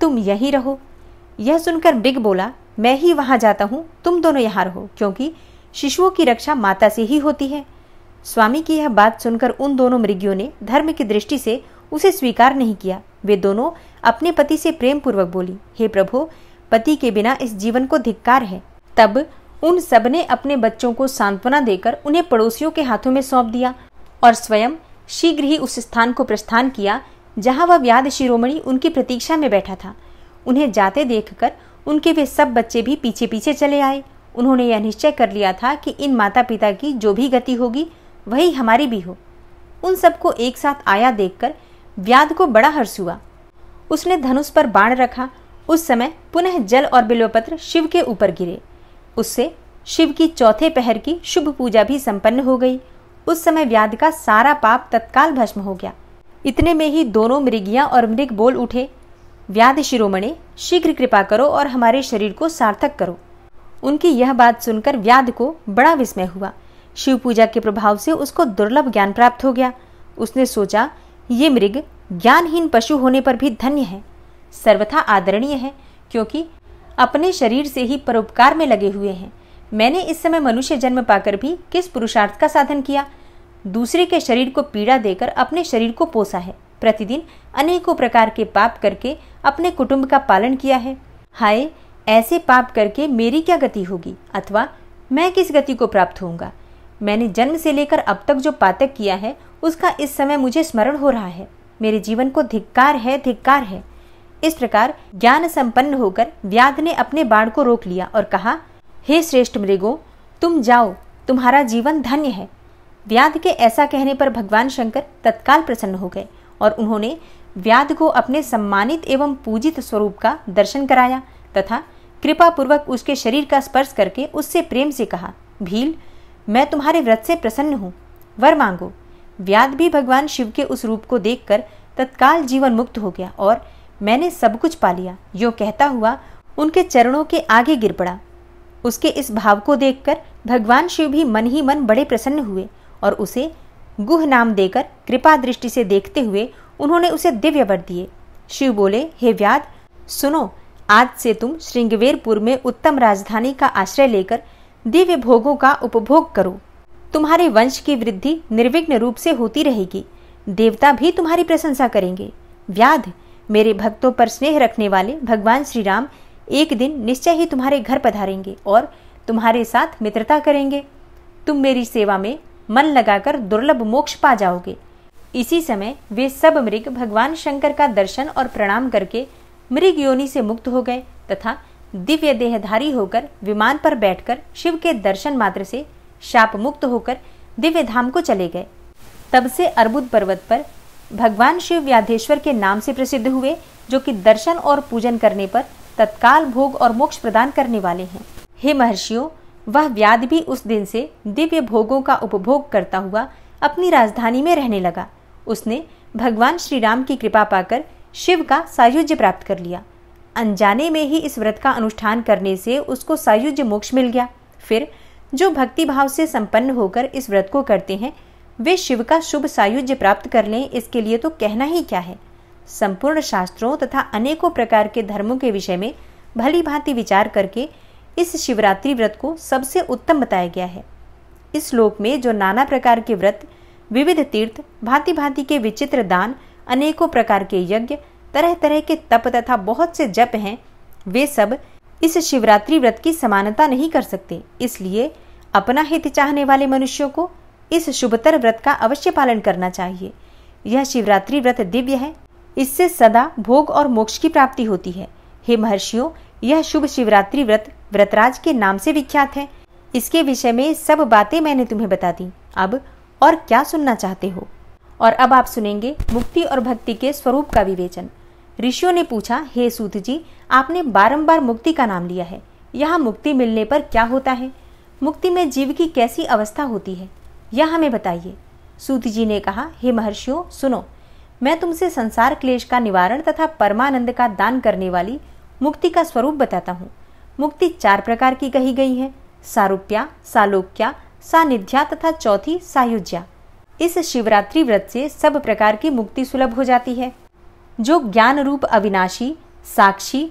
तुम यहीं रहो यह सुनकर मृग बोला मैं ही वहाँ जाता हूँ तुम दोनों यहाँ रहो क्योंकि शिशुओं की रक्षा माता से ही होती है स्वामी की यह बात सुनकर उन दोनों मृगियों ने धर्म की दृष्टि से उसे स्वीकार नहीं किया वे दोनों अपने पति से प्रेम पूर्वक बोली हे प्रभु पति के बिना इस जीवन को धिक्कार है तब उन सब ने अपने बच्चों को सांत्वना देकर उन्हें पड़ोसियों के हाथों में सौंप दिया और स्वयं शीघ्र ही उस स्थान को प्रस्थान किया जहाँ वह व्याध शिरोमणि उनकी प्रतीक्षा में बैठा था उन्हें जाते देखकर उनके वे सब बच्चे भी पीछे पीछे चले आए उन्होंने यह निश्चय कर लिया था कि इन माता पिता की जो भी गति होगी वही हमारी भी हो उन सबको एक साथ आया देखकर व्याध को बड़ा हर्ष हुआ उसने धनुष पर बाण रखा उस समय पुनः जल और बिल्वपत्र शिव के ऊपर गिरे उससे शिव की चौथे पहर की शुभ पूजा भी संपन्न हो गई उस समय व्याध का सारा पाप तत्काल भस्म हो गया इतने में ही दोनों मृगियां और मृग बोल उठे व्याध शिरोमणे शीघ्र कृपा करो और हमारे शरीर को सार्थक करो उनकी यह बात सुनकर व्याध को बड़ा विस्मय हुआ शिव पूजा के प्रभाव से उसको दुर्लभ ज्ञान प्राप्त हो गया उसने सोचा ये मृग ज्ञानहीन पशु होने पर भी धन्य है सर्वथा आदरणीय है क्योंकि अपने शरीर से ही परोपकार में लगे हुए हैं मैंने इस समय मनुष्य जन्म पाकर भी किस पुरुषार्थ का साधन किया दूसरे के शरीर को पीड़ा देकर अपने शरीर को पोसा है प्रतिदिन अनेकों प्रकार के पाप करके अपने कुटुंब का पालन किया है हाय ऐसे पाप करके मेरी क्या गति होगी अथवा मैं किस गति को प्राप्त होऊंगा मैंने जन्म से लेकर अब तक जो पातक किया है उसका इस समय मुझे स्मरण हो रहा है मेरे जीवन को धिक्कार है धिक्कार है इस प्रकार ज्ञान संपन्न होकर व्याध ने अपने बाण को रोक लिया और कहा हे श्रेष्ठ मृगो तुम जाओ तुम्हारा जीवन धन्य है व्याध के ऐसा कहने पर भगवान शंकर तत्काल प्रसन्न हो गए और उन्होंने व्याध को अपने सम्मानित एवं पूजित स्वरूप का दर्शन कराया तथा कृपा पूर्वक उसके शरीर का स्पर्श करके उससे प्रेम से कहा भील मैं तुम्हारे व्रत से प्रसन्न हूँ वर मांगो व्याध भी भगवान शिव के उस रूप को देखकर तत्काल जीवन मुक्त हो गया और मैंने सब कुछ पा लिया यो कहता हुआ उनके चरणों के आगे गिर पड़ा उसके इस भाव को देखकर भगवान शिव भी मन ही मन बड़े प्रसन्न हुए और उसे गुह नाम देकर कृपा दृष्टि से देखते हुए उन्होंने उसे दिव्य वर दिए शिव बोले हे व्याद सुनो आज से तुम श्रृंगवेरपुर में उत्तम राजधानी का आश्रय लेकर दिव्य भोगों का उपभोग करो तुम्हारे वंश की वृद्धि निर्विघ्न रूप से होती रहेगी देवता भी तुम्हारी प्रशंसा करेंगे व्याध मेरे भक्तों पर स्नेह रखने वाले भगवान श्री राम एक दिन निश्चय ही तुम्हारे घर पधारेंगे और तुम्हारे साथ मित्रता करेंगे तुम मेरी सेवा में मन लगाकर दुर्लभ मोक्ष पा जाओगे इसी समय वे सब मृग भगवान शंकर का दर्शन और प्रणाम करके मृग योनि से मुक्त हो गए तथा दिव्य देहधारी होकर विमान पर बैठकर शिव के दर्शन मात्र से शाप मुक्त होकर दिव्य धाम को चले गए तब से अर्बुद पर्वत पर भगवान शिव व्याधेश्वर के नाम से प्रसिद्ध हुए जो कि दर्शन और पूजन करने पर तत्काल भोग और मोक्ष प्रदान करने वाले हैं हे महर्षियों वह व्याध भी उस दिन से दिव्य भोगों का उपभोग करता हुआ अपनी राजधानी में रहने लगा उसने भगवान श्री राम की कृपा पाकर शिव का सायुज्य प्राप्त कर लिया अनजाने में ही इस व्रत का अनुष्ठान करने से उसको सायुज्य मोक्ष मिल गया फिर जो भक्ति भाव से संपन्न होकर इस व्रत को करते हैं वे शिव का शुभ सायुज्य प्राप्त कर लें इसके लिए तो कहना ही क्या है संपूर्ण शास्त्रों तथा अनेकों प्रकार के धर्मों के विषय में भली भांति विचार करके इस शिवरात्रि व्रत को सबसे उत्तम बताया गया है इस श्लोक में जो नाना प्रकार के व्रत विविध तीर्थ भांति भांति के विचित्र दान अनेकों प्रकार के यज्ञ तरह तरह के तप तथा बहुत से जप हैं वे सब इस शिवरात्रि व्रत की समानता नहीं कर सकते इसलिए अपना हित चाहने वाले मनुष्यों को इस शुभतर व्रत का अवश्य पालन करना चाहिए यह शिवरात्रि व्रत दिव्य है इससे सदा भोग और मोक्ष की प्राप्ति होती है हे महर्षियों यह शुभ शिवरात्रि व्रत व्रतराज के नाम से विख्यात है इसके विषय में सब बातें मैंने तुम्हें बता दी अब और क्या सुनना चाहते हो और अब आप सुनेंगे मुक्ति और भक्ति के स्वरूप का विवेचन ऋषियों ने पूछा हे सूत जी आपने बारंबार मुक्ति का नाम लिया है यहाँ मुक्ति मिलने पर क्या होता है मुक्ति में जीव की कैसी अवस्था होती है यह हमें बताइए सूत जी ने कहा हे महर्षियों सुनो मैं तुमसे संसार क्लेश का निवारण तथा परमानंद का दान करने वाली मुक्ति का स्वरूप बताता हूँ मुक्ति चार प्रकार की कही गई है सारूप्या सालोक्या सानिध्या तथा चौथी सायुज्या इस शिवरात्रि व्रत से सब प्रकार की मुक्ति सुलभ हो जाती है जो ज्ञान रूप अविनाशी साक्षी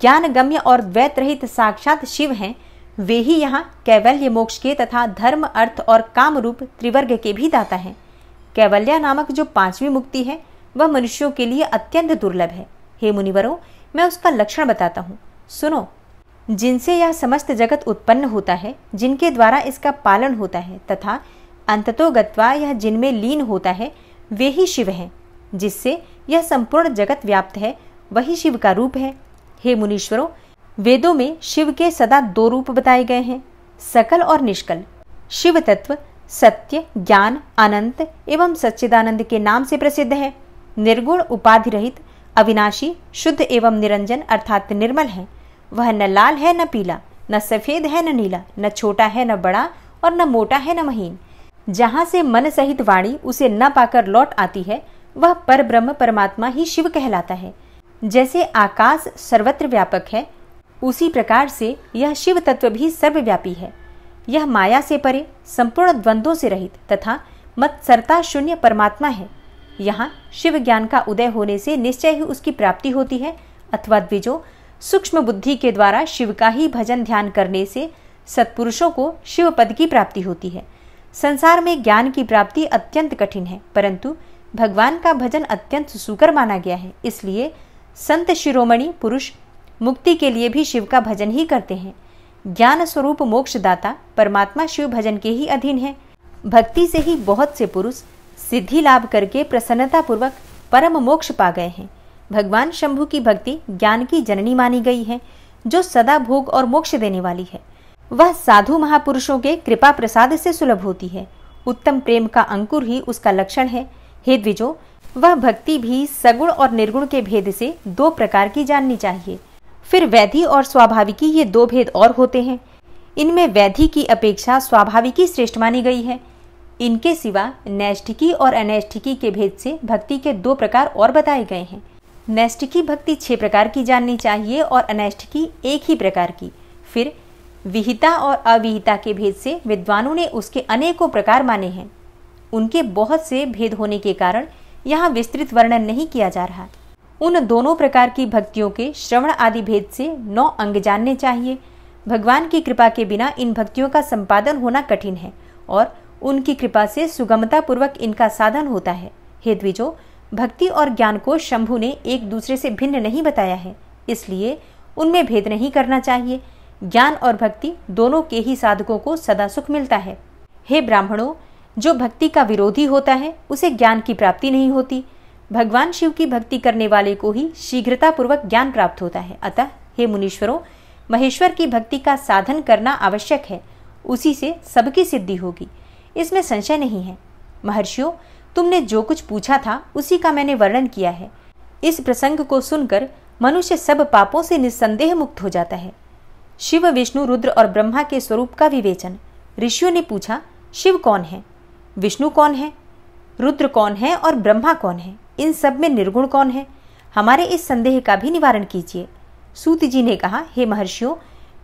ज्ञान गम्य और द्वैत रहित साक्षात शिव हैं वे ही यहाँ कैवल्य मोक्ष के तथा धर्म अर्थ और काम रूप त्रिवर्ग के भी दाता हैं कैवल्या नामक जो पांचवी मुक्ति है वह मनुष्यों के लिए अत्यंत दुर्लभ है हे मुनिवरों मैं उसका लक्षण बताता हूँ सुनो जिनसे यह समस्त जगत उत्पन्न होता है जिनके द्वारा इसका पालन होता है तथा अंततोगत्वा यह जिनमें लीन होता है वे ही शिव हैं जिससे यह संपूर्ण जगत व्याप्त है वही शिव का रूप है हे मुनीश्वरों वेदों में शिव के सदा दो रूप बताए गए हैं सकल और निष्कल शिव तत्व सत्य ज्ञान अनंत एवं सच्चिदानंद के नाम से प्रसिद्ध है निर्गुण उपाधि रहित अविनाशी शुद्ध एवं निरंजन अर्थात निर्मल है वह न लाल है न पीला न सफ़ेद है न नीला न छोटा है न बड़ा और न मोटा है न महीन जहाँ से मन सहित वाणी उसे न पाकर लौट आती है वह पर ब्रह्म परमात्मा ही शिव कहलाता है जैसे आकाश सर्वत्र व्यापक है उसी प्रकार से यह शिव तत्व भी सर्वव्यापी है यह माया से परे संपूर्ण द्वंद्वों से रहित तथा मत्सरता शून्य परमात्मा है यहाँ शिव ज्ञान का उदय होने से निश्चय ही उसकी प्राप्ति होती है अथवा द्विजो सूक्ष्म बुद्धि के द्वारा शिव का ही भजन ध्यान करने से सत्पुरुषों को शिव पद की प्राप्ति होती है संसार में ज्ञान की प्राप्ति अत्यंत कठिन है परंतु भगवान का भजन अत्यंत सुकर माना गया है इसलिए संत शिरोमणि पुरुष मुक्ति के लिए भी शिव का भजन ही करते हैं ज्ञान स्वरूप मोक्षदाता परमात्मा शिव भजन के ही अधीन है भक्ति से ही बहुत से पुरुष सिद्धि लाभ करके प्रसन्नतापूर्वक परम मोक्ष पा गए हैं भगवान शंभु की भक्ति ज्ञान की जननी मानी गई है जो सदा भोग और मोक्ष देने वाली है वह साधु महापुरुषों के कृपा प्रसाद से सुलभ होती है उत्तम प्रेम का अंकुर ही उसका लक्षण है हे द्विजो वह भक्ति भी सगुण और निर्गुण के भेद से दो प्रकार की जाननी चाहिए फिर वैधि और स्वाभाविकी ये दो भेद और होते हैं इनमें वैधि की अपेक्षा स्वाभाविकी श्रेष्ठ मानी गई है इनके सिवा नैष्ठिकी और अनैष्ठिकी के भेद से भक्ति के दो प्रकार और बताए गए हैं नैष्ठिकी भक्ति छह प्रकार की जाननी चाहिए और अनैष्ठिकी एक ही प्रकार की फिर विहिता और अविहिता के भेद से विद्वानों ने उसके अनेकों प्रकार माने हैं उनके बहुत से भेद होने के कारण यहाँ विस्तृत वर्णन नहीं किया जा रहा उन दोनों प्रकार की भक्तियों के श्रवण आदि भेद से नौ अंग जानने चाहिए भगवान की कृपा के बिना इन भक्तियों का संपादन होना कठिन है और उनकी कृपा से सुगमता पूर्वक इनका साधन होता है हे द्विजो भक्ति और ज्ञान को शंभु ने एक दूसरे से भिन्न नहीं बताया है इसलिए उनमें भेद नहीं करना चाहिए ज्ञान और भक्ति दोनों के ही साधकों को सदा सुख मिलता है हे ब्राह्मणों जो भक्ति का विरोधी होता है उसे ज्ञान की प्राप्ति नहीं होती भगवान शिव की भक्ति करने वाले को ही शीघ्रता पूर्वक ज्ञान प्राप्त होता है अतः हे मुनीश्वरों महेश्वर की भक्ति का साधन करना आवश्यक है उसी से सबकी सिद्धि होगी इसमें संशय नहीं है महर्षियों तुमने जो कुछ पूछा था उसी का मैंने वर्णन किया है इस प्रसंग को सुनकर मनुष्य सब पापों से निस्संदेह मुक्त हो जाता है शिव विष्णु रुद्र और ब्रह्मा के स्वरूप का विवेचन ऋषियों ने पूछा शिव कौन है विष्णु कौन है रुद्र कौन है और ब्रह्मा कौन है इन सब में निर्गुण कौन है हमारे इस संदेह का भी निवारण कीजिए सूत जी ने कहा हे महर्षियों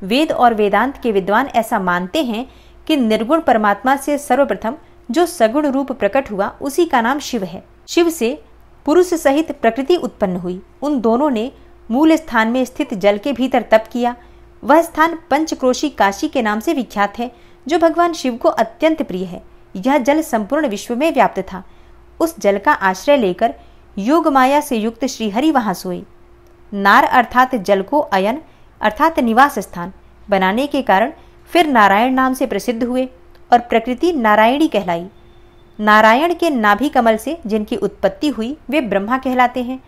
वेद और वेदांत के विद्वान ऐसा मानते हैं कि निर्गुण परमात्मा से सर्वप्रथम जो सगुण रूप प्रकट हुआ उसी का नाम शिव है शिव से पुरुष सहित प्रकृति उत्पन्न हुई उन दोनों ने मूल स्थान में स्थित जल के भीतर तप किया वह स्थान पंचक्रोशी काशी के नाम से विख्यात है जो भगवान शिव को अत्यंत प्रिय है यह जल संपूर्ण विश्व में व्याप्त था उस जल का आश्रय लेकर योग माया से युक्त श्रीहरि वहां सोए नार अर्थात जल को अयन अर्थात निवास स्थान बनाने के कारण फिर नारायण नाम से प्रसिद्ध हुए और प्रकृति नारायणी कहलाई नारायण के नाभि कमल से जिनकी उत्पत्ति हुई वे ब्रह्मा कहलाते हैं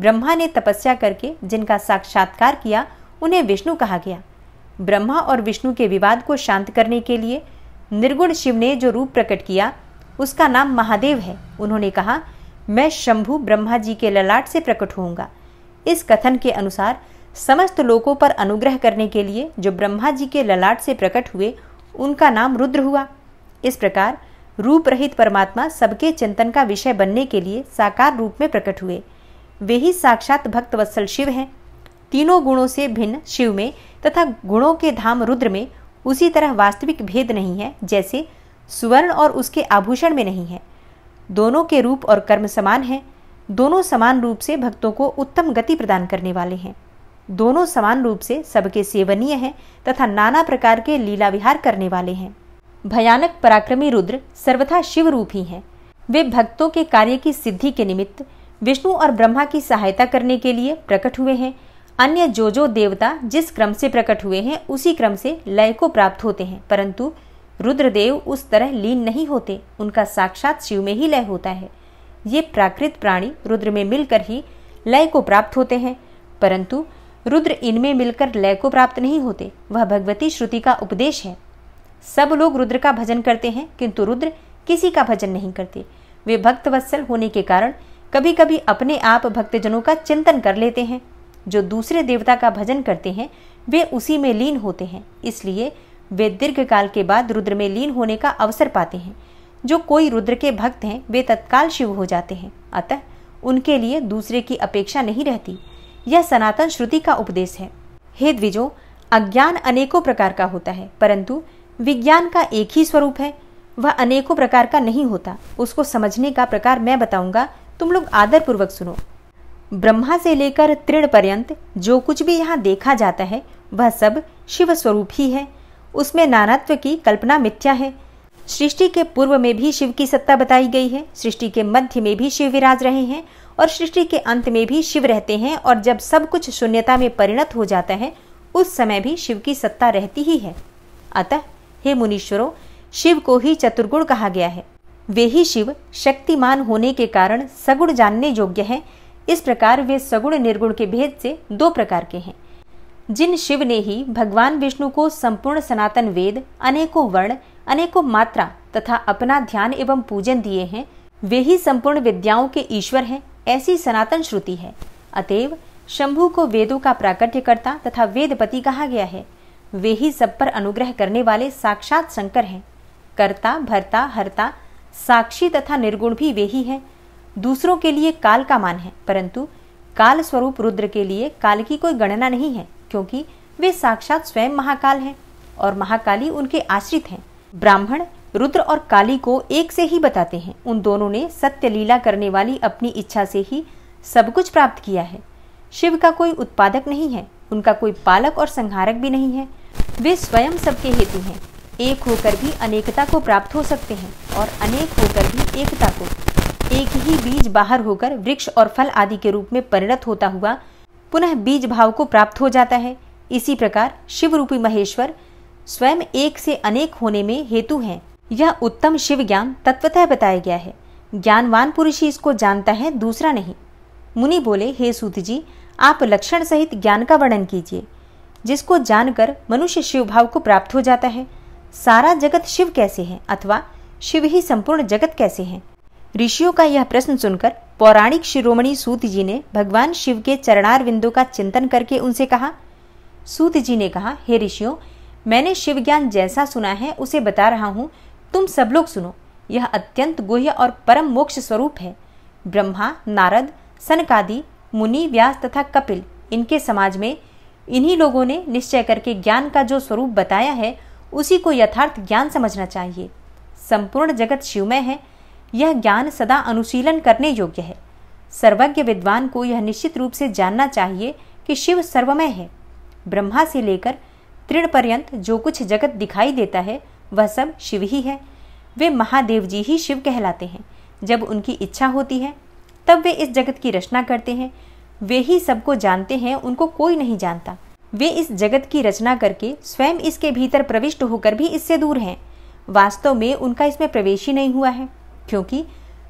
ब्रह्मा ने तपस्या करके जिनका साक्षात्कार किया उन्हें विष्णु कहा गया ब्रह्मा और विष्णु के विवाद को शांत करने के लिए निर्गुण शिव ने जो रूप प्रकट किया उसका नाम महादेव है उन्होंने कहा मैं शंभु ब्रह्मा जी के ललाट से प्रकट होऊंगा इस कथन के अनुसार समस्त लोगों पर अनुग्रह करने के लिए जो ब्रह्मा जी के ललाट से प्रकट हुए उनका नाम रुद्र हुआ इस प्रकार रूप रहित परमात्मा सबके चिंतन का विषय बनने के लिए साकार रूप में प्रकट हुए वे ही साक्षात भक्तवत्सल शिव हैं तीनों गुणों से भिन्न शिव में तथा गुणों के धाम रुद्र में उसी तरह वास्तविक भेद नहीं है जैसे सुवर्ण और उसके आभूषण में नहीं है दोनों के रूप और कर्म समान हैं दोनों समान रूप से भक्तों को उत्तम गति प्रदान करने वाले हैं दोनों समान रूप से सबके सेवनीय हैं तथा नाना प्रकार के लीला विहार करने वाले हैं भयानक पराक्रमी रुद्र सर्वथा शिव रूप ही हैं वे भक्तों के कार्य की सिद्धि के निमित्त विष्णु और ब्रह्मा की सहायता करने के लिए प्रकट हुए हैं अन्य जो जो देवता जिस क्रम से प्रकट हुए हैं उसी क्रम से लय को प्राप्त होते हैं परंतु रुद्रदेव उस तरह लीन नहीं होते उनका साक्षात शिव में ही लय होता है ये प्राकृत प्राणी रुद्र में मिलकर ही लय को प्राप्त होते हैं परंतु रुद्र इनमें मिलकर लय को प्राप्त नहीं होते वह भगवती श्रुति का उपदेश है सब लोग रुद्र का भजन करते हैं किंतु रुद्र किसी का भजन नहीं करते वे भक्तवत्सल होने के कारण कभी कभी अपने आप भक्तजनों का चिंतन कर लेते हैं जो दूसरे देवता का भजन करते हैं वे उसी में लीन होते हैं इसलिए वे दीर्घकाल के बाद रुद्र में लीन होने का अवसर पाते हैं जो कोई रुद्र के भक्त हैं वे तत्काल शिव हो जाते हैं अतः उनके लिए दूसरे की अपेक्षा नहीं रहती यह सनातन श्रुति का उपदेश है हे द्विजो अज्ञान अनेकों प्रकार का होता है परंतु विज्ञान का एक ही स्वरूप है वह अनेकों प्रकार का नहीं होता उसको समझने का प्रकार मैं बताऊंगा तुम लोग आदरपूर्वक सुनो ब्रह्मा से लेकर तृण पर्यंत जो कुछ भी यहाँ देखा जाता है वह सब शिव स्वरूप ही है उसमें नानात्व की कल्पना मिथ्या है सृष्टि के पूर्व में भी शिव की सत्ता बताई गई है सृष्टि के मध्य में भी शिव विराज रहे हैं और सृष्टि के अंत में भी शिव रहते हैं और जब सब कुछ शून्यता में परिणत हो जाता है उस समय भी शिव की सत्ता रहती ही है अतः हे मुनीश्वरों शिव को ही चतुर्गुण कहा गया है वे ही शिव शक्तिमान होने के कारण सगुण जानने योग्य हैं इस प्रकार वे सगुण निर्गुण के भेद से दो प्रकार के हैं जिन शिव ने ही भगवान विष्णु को संपूर्ण सनातन वेद अनेकों वर्ण अनेकों मात्रा तथा अपना ध्यान एवं पूजन दिए हैं वे ही संपूर्ण विद्याओं के ईश्वर हैं ऐसी सनातन श्रुति है अतएव शंभु को वेदों का प्राकट्यकर्ता तथा वेदपति कहा गया है वे ही सब पर अनुग्रह करने वाले साक्षात शंकर हैं कर्ता भरता हरता साक्षी तथा निर्गुण भी वे ही हैं दूसरों के लिए काल का मान है परंतु काल स्वरूप रुद्र के लिए काल की कोई गणना नहीं है क्योंकि वे साक्षात स्वयं महाकाल हैं और महाकाली उनके आश्रित हैं ब्राह्मण रुद्र और काली को एक से ही बताते हैं उन दोनों ने सत्य लीला करने वाली अपनी इच्छा से ही सब कुछ प्राप्त किया है शिव का कोई उत्पादक नहीं है उनका कोई पालक और संहारक भी नहीं है वे स्वयं सबके हेतु हैं एक होकर भी अनेकता को प्राप्त हो सकते हैं और अनेक होकर भी एकता को एक ही बीज बाहर होकर वृक्ष और फल आदि के रूप में परिणत होता हुआ पुनः बीज भाव को प्राप्त हो जाता है इसी प्रकार शिव रूपी महेश्वर स्वयं एक से अनेक होने में हेतु हैं यह उत्तम शिव ज्ञान तत्वतः बताया गया है ज्ञानवान पुरुष ही इसको जानता है दूसरा नहीं मुनि बोले हे सूत जी आप लक्षण सहित ज्ञान का वर्णन कीजिए जिसको जानकर मनुष्य शिव भाव को प्राप्त हो जाता है सारा जगत शिव कैसे है अथवा शिव ही संपूर्ण जगत कैसे हैं ऋषियों का यह प्रश्न सुनकर पौराणिक शिरोमणि सूत जी ने भगवान शिव के चरणार बिंदु का चिंतन करके उनसे कहा सूत जी ने कहा हे ऋषियों मैंने शिव ज्ञान जैसा सुना है उसे बता रहा हूँ तुम सब लोग सुनो यह अत्यंत गुह्य और परम मोक्ष स्वरूप है ब्रह्मा नारद सनकादि मुनि व्यास तथा कपिल इनके समाज में इन्हीं लोगों ने निश्चय करके ज्ञान का जो स्वरूप बताया है उसी को यथार्थ ज्ञान समझना चाहिए संपूर्ण जगत शिवमय है यह ज्ञान सदा अनुशीलन करने योग्य है सर्वज्ञ विद्वान को यह निश्चित रूप से जानना चाहिए कि शिव सर्वमय है ब्रह्मा से लेकर तृण पर्यंत जो कुछ जगत दिखाई देता है वह सब शिव ही है वे महादेव जी ही शिव कहलाते हैं जब उनकी इच्छा होती है तब वे इस जगत की रचना करते हैं वे ही सबको जानते हैं उनको कोई नहीं जानता वे इस जगत की रचना करके स्वयं इसके भीतर प्रविष्ट होकर भी इससे दूर हैं वास्तव में उनका इसमें प्रवेश ही नहीं हुआ है क्योंकि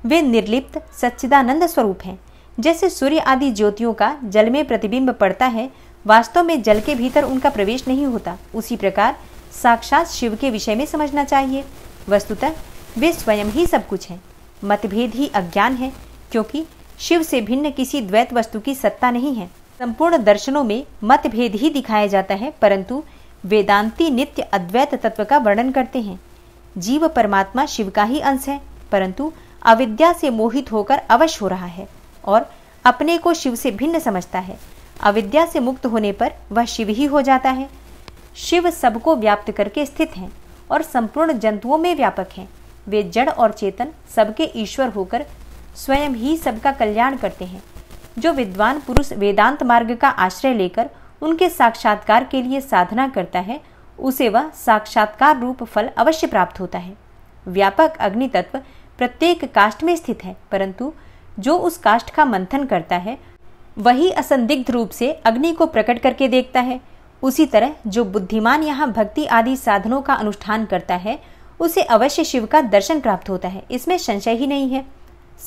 वे निर्लिप्त सच्चिदानंद स्वरूप हैं जैसे सूर्य आदि ज्योतियों का जल में प्रतिबिंब पड़ता है वास्तव में जल के भीतर उनका प्रवेश नहीं होता उसी प्रकार साक्षात शिव के विषय में समझना चाहिए वस्तुतः वे स्वयं ही सब कुछ हैं मतभेद ही अज्ञान है क्योंकि शिव से भिन्न किसी द्वैत वस्तु की सत्ता नहीं है संपूर्ण दर्शनों में मतभेद ही दिखाया जाता है परंतु वेदांती नित्य अद्वैत तत्व का वर्णन करते हैं जीव परमात्मा शिव का ही अंश है परंतु अविद्या से मोहित होकर अवश्य हो रहा है और अपने को शिव से भिन्न समझता है अविद्या से मुक्त होने पर वह शिव ही हो जाता है शिव सबको व्याप्त करके स्थित हैं और संपूर्ण जंतुओं में व्यापक हैं वे जड़ और चेतन सबके ईश्वर होकर स्वयं ही सबका कल्याण करते हैं जो विद्वान पुरुष वेदांत मार्ग का आश्रय लेकर उनके साक्षात्कार के लिए साधना करता है उसे वह साक्षात्कार रूप फल अवश्य प्राप्त होता है व्यापक अग्नि तत्व प्रत्येक कास्ट में स्थित है परंतु जो उस कास्ट का मंथन करता है वही असंदिग्ध रूप से अग्नि को प्रकट करके देखता है उसी तरह जो बुद्धिमान यहाँ भक्ति आदि साधनों का अनुष्ठान करता है उसे अवश्य शिव का दर्शन प्राप्त होता है इसमें संशय ही नहीं है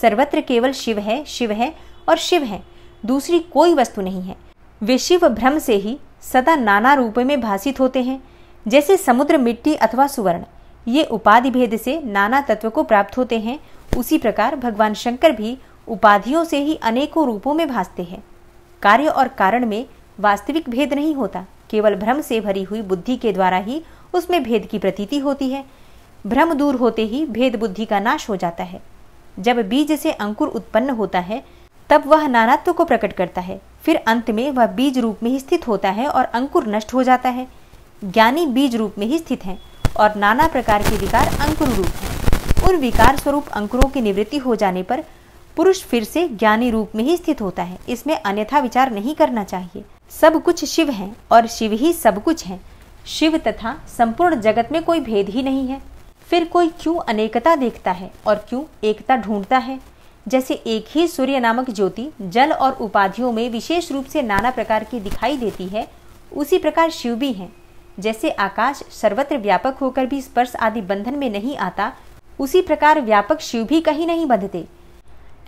सर्वत्र केवल शिव है शिव है और शिव है दूसरी कोई वस्तु नहीं है वे शिव भ्रम से ही सदा नाना रूप में भाषित होते हैं जैसे समुद्र मिट्टी अथवा सुवर्ण ये उपाधि भेद से नाना तत्व को प्राप्त होते हैं उसी प्रकार भगवान शंकर भी उपाधियों से ही अनेकों रूपों में भासते हैं कार्य और कारण में वास्तविक भेद नहीं होता केवल भ्रम से भरी हुई बुद्धि के द्वारा ही उसमें भेद की प्रतीति होती है भ्रम दूर होते ही भेद बुद्धि का नाश हो जाता है जब बीज से अंकुर उत्पन्न होता है तब वह नानात्व को प्रकट करता है फिर अंत में वह बीज रूप में ही स्थित होता है और अंकुर नष्ट हो जाता है ज्ञानी बीज रूप में ही स्थित है और नाना प्रकार के विकार अंकुर रूप हैं उन विकार स्वरूप अंकुरों की निवृत्ति हो जाने पर पुरुष फिर से ज्ञानी रूप में ही स्थित होता है इसमें अन्यथा विचार नहीं करना चाहिए सब कुछ शिव है और शिव ही सब कुछ है शिव तथा संपूर्ण जगत में कोई भेद ही नहीं है फिर कोई क्यों अनेकता देखता है और क्यों एकता ढूंढता है जैसे एक ही सूर्य नामक ज्योति जल और उपाधियों में विशेष रूप से नाना प्रकार की दिखाई देती है उसी प्रकार शिव भी हैं जैसे आकाश सर्वत्र व्यापक होकर भी स्पर्श आदि बंधन में नहीं आता उसी प्रकार व्यापक शिव भी कहीं नहीं बंधते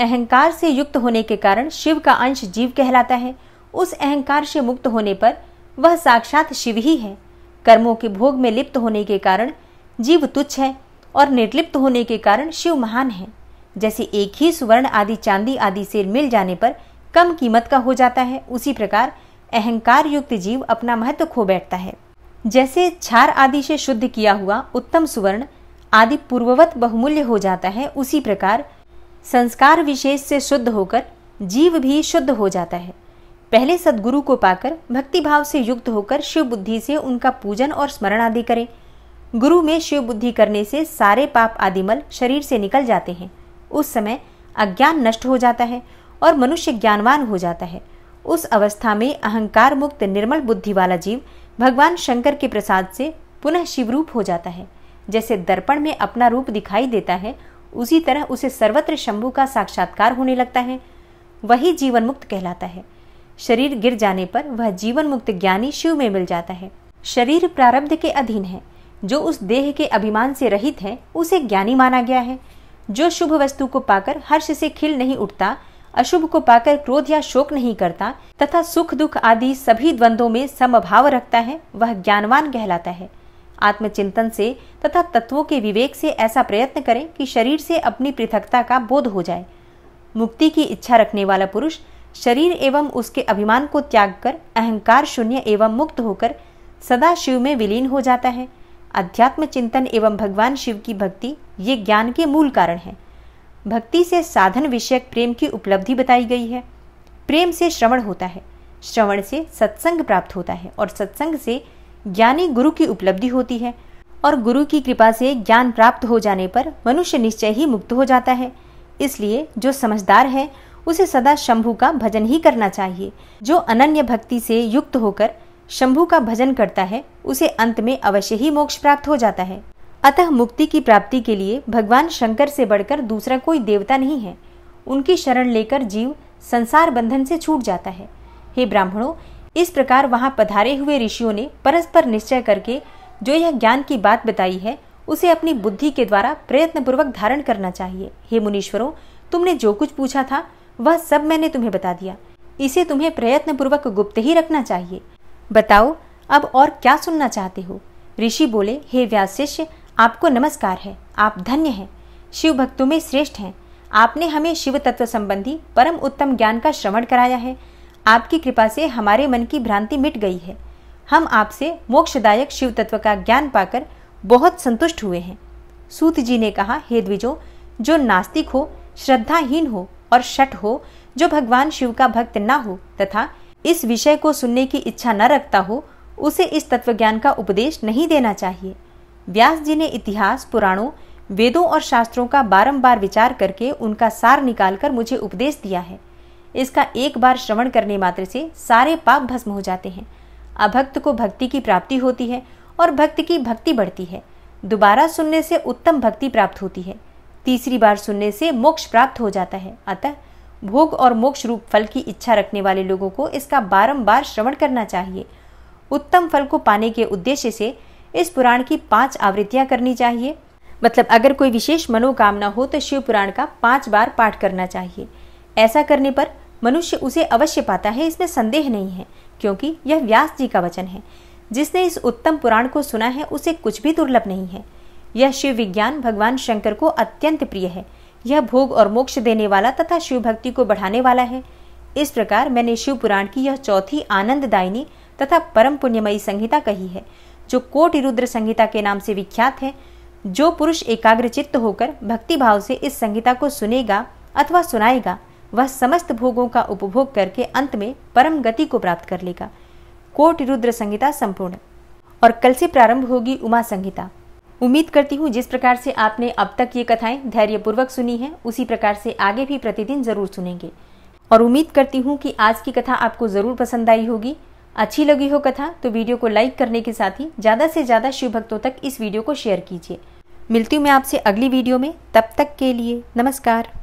अहंकार से युक्त होने के कारण शिव का अंश जीव कहलाता है उस अहंकार से मुक्त होने पर वह साक्षात शिव ही है कर्मों के भोग में लिप्त होने के कारण जीव तुच्छ है और निर्लिप्त होने के कारण शिव महान है जैसे एक ही सुवर्ण आदि चांदी आदि से मिल जाने पर कम कीमत का हो जाता है उसी प्रकार अहंकार युक्त जीव अपना महत्व खो बैठता है जैसे क्षार आदि से शुद्ध किया हुआ उत्तम सुवर्ण आदि पूर्ववत बहुमूल्य हो जाता है उसी प्रकार संस्कार विशेष से शुद्ध होकर जीव भी शुद्ध हो जाता है पहले सदगुरु को पाकर भक्तिभाव से युक्त होकर शिव बुद्धि से उनका पूजन और स्मरण आदि करें गुरु में शिव बुद्धि करने से सारे पाप आदिमल शरीर से निकल जाते हैं उस समय अज्ञान नष्ट हो जाता है और मनुष्य ज्ञानवान हो जाता है उस अवस्था में अहंकार मुक्त निर्मल बुद्धि वाला जीव भगवान शंकर के प्रसाद से पुनः शिवरूप हो जाता है जैसे दर्पण में अपना रूप दिखाई देता है उसी तरह उसे सर्वत्र शंभु का साक्षात्कार होने लगता है वही जीवन मुक्त कहलाता है शरीर गिर जाने पर वह जीवन मुक्त ज्ञानी शिव में मिल जाता है शरीर प्रारब्ध के अधीन है जो उस देह के अभिमान से रहित है उसे ज्ञानी माना गया है जो शुभ वस्तु को पाकर हर्ष से खिल नहीं उठता अशुभ को पाकर क्रोध या शोक नहीं करता तथा सुख दुख आदि सभी द्वंद्वों में समभाव रखता है वह ज्ञानवान कहलाता है आत्मचिंतन से तथा तत्वों के विवेक से ऐसा प्रयत्न करें कि शरीर से अपनी पृथकता का बोध हो जाए मुक्ति की इच्छा रखने वाला पुरुष शरीर एवं उसके अभिमान को त्याग कर अहंकार शून्य एवं मुक्त होकर सदा शिव में विलीन हो जाता है अध्यात्म चिंतन एवं भगवान शिव की भक्ति ये ज्ञान के मूल कारण है भक्ति से साधन विषयक प्रेम की उपलब्धि बताई गई है प्रेम से श्रवण होता है श्रवण से सत्संग प्राप्त होता है और सत्संग से ज्ञानी गुरु की उपलब्धि होती है और गुरु की कृपा से ज्ञान प्राप्त हो जाने पर मनुष्य निश्चय ही मुक्त हो जाता है इसलिए जो समझदार है उसे सदा शंभु का भजन ही करना चाहिए जो अनन्य भक्ति से युक्त होकर शंभु का भजन करता है उसे अंत में अवश्य ही मोक्ष प्राप्त हो जाता है अतः मुक्ति की प्राप्ति के लिए भगवान शंकर से बढ़कर दूसरा कोई देवता नहीं है उनकी शरण लेकर जीव संसार बंधन से छूट जाता है हे ब्राह्मणों इस प्रकार वहाँ पधारे हुए ऋषियों ने परस्पर निश्चय करके जो यह ज्ञान की बात बताई है उसे अपनी बुद्धि के द्वारा प्रयत्नपूर्वक धारण करना चाहिए हे मुनीश्वरों तुमने जो कुछ पूछा था वह सब मैंने तुम्हें बता दिया इसे तुम्हें प्रयत्नपूर्वक गुप्त ही रखना चाहिए बताओ अब और क्या सुनना चाहते हो ऋषि बोले हे व्यास शिष्य आपको नमस्कार है आप धन्य हैं शिव भक्तों में श्रेष्ठ हैं आपने हमें शिव तत्व संबंधी परम उत्तम ज्ञान का श्रवण कराया है आपकी कृपा से हमारे मन की भ्रांति मिट गई है हम आपसे मोक्षदायक शिव तत्व का ज्ञान पाकर बहुत संतुष्ट हुए हैं सूत जी ने कहा हे द्विजो जो नास्तिक हो श्रद्धाहीन हो और शठ हो जो भगवान शिव का भक्त न हो तथा इस विषय को सुनने की इच्छा न रखता हो उसे इस तत्व ज्ञान का उपदेश नहीं देना चाहिए व्यास जी ने इतिहास पुराणों वेदों और शास्त्रों का बारंबार विचार करके उनका सार निकालकर मुझे उपदेश दिया है इसका एक बार श्रवण करने मात्र से सारे पाप भस्म हो जाते हैं अभक्त को भक्ति की प्राप्ति होती है और भक्त की भक्ति बढ़ती है दोबारा सुनने से उत्तम भक्ति प्राप्त होती है तीसरी बार सुनने से मोक्ष प्राप्त हो जाता है अतः भोग और मोक्ष रूप फल की इच्छा रखने वाले लोगों को इसका बारंबार श्रवण करना चाहिए उत्तम फल को पाने के उद्देश्य से इस पुराण की पांच आवृत्तियां करनी चाहिए मतलब अगर कोई विशेष मनोकामना हो तो शिव पुराण का पांच बार पाठ करना चाहिए ऐसा करने पर मनुष्य उसे अवश्य पाता है इसमें संदेह नहीं है क्योंकि यह व्यास जी का वचन है जिसने इस उत्तम पुराण को सुना है उसे कुछ भी दुर्लभ नहीं है यह शिव विज्ञान भगवान शंकर को अत्यंत प्रिय है यह भोग और मोक्ष देने वाला तथा शिव भक्ति को बढ़ाने वाला है इस प्रकार मैंने शिव पुराण की यह चौथी आनंददायिनी तथा परम पुण्यमयी संहिता कही है जो कोटि रुद्र संहिता के नाम से विख्यात है जो पुरुष एकाग्रचित्त होकर भक्तिभाव से इस संहिता को सुनेगा अथवा सुनाएगा वह समस्त भोगों का उपभोग करके अंत में परम गति को प्राप्त कर लेगा कोटि रुद्र संहिता संपूर्ण और कल से प्रारंभ होगी उमा संहिता उम्मीद करती हूँ जिस प्रकार से आपने अब तक ये कथाएं धैर्यपूर्वक सुनी हैं उसी प्रकार से आगे भी प्रतिदिन जरूर सुनेंगे और उम्मीद करती हूँ कि आज की कथा आपको ज़रूर पसंद आई होगी अच्छी लगी हो कथा तो वीडियो को लाइक करने के साथ ही ज़्यादा से ज़्यादा शिव भक्तों तक इस वीडियो को शेयर कीजिए मिलती हूँ मैं आपसे अगली वीडियो में तब तक के लिए नमस्कार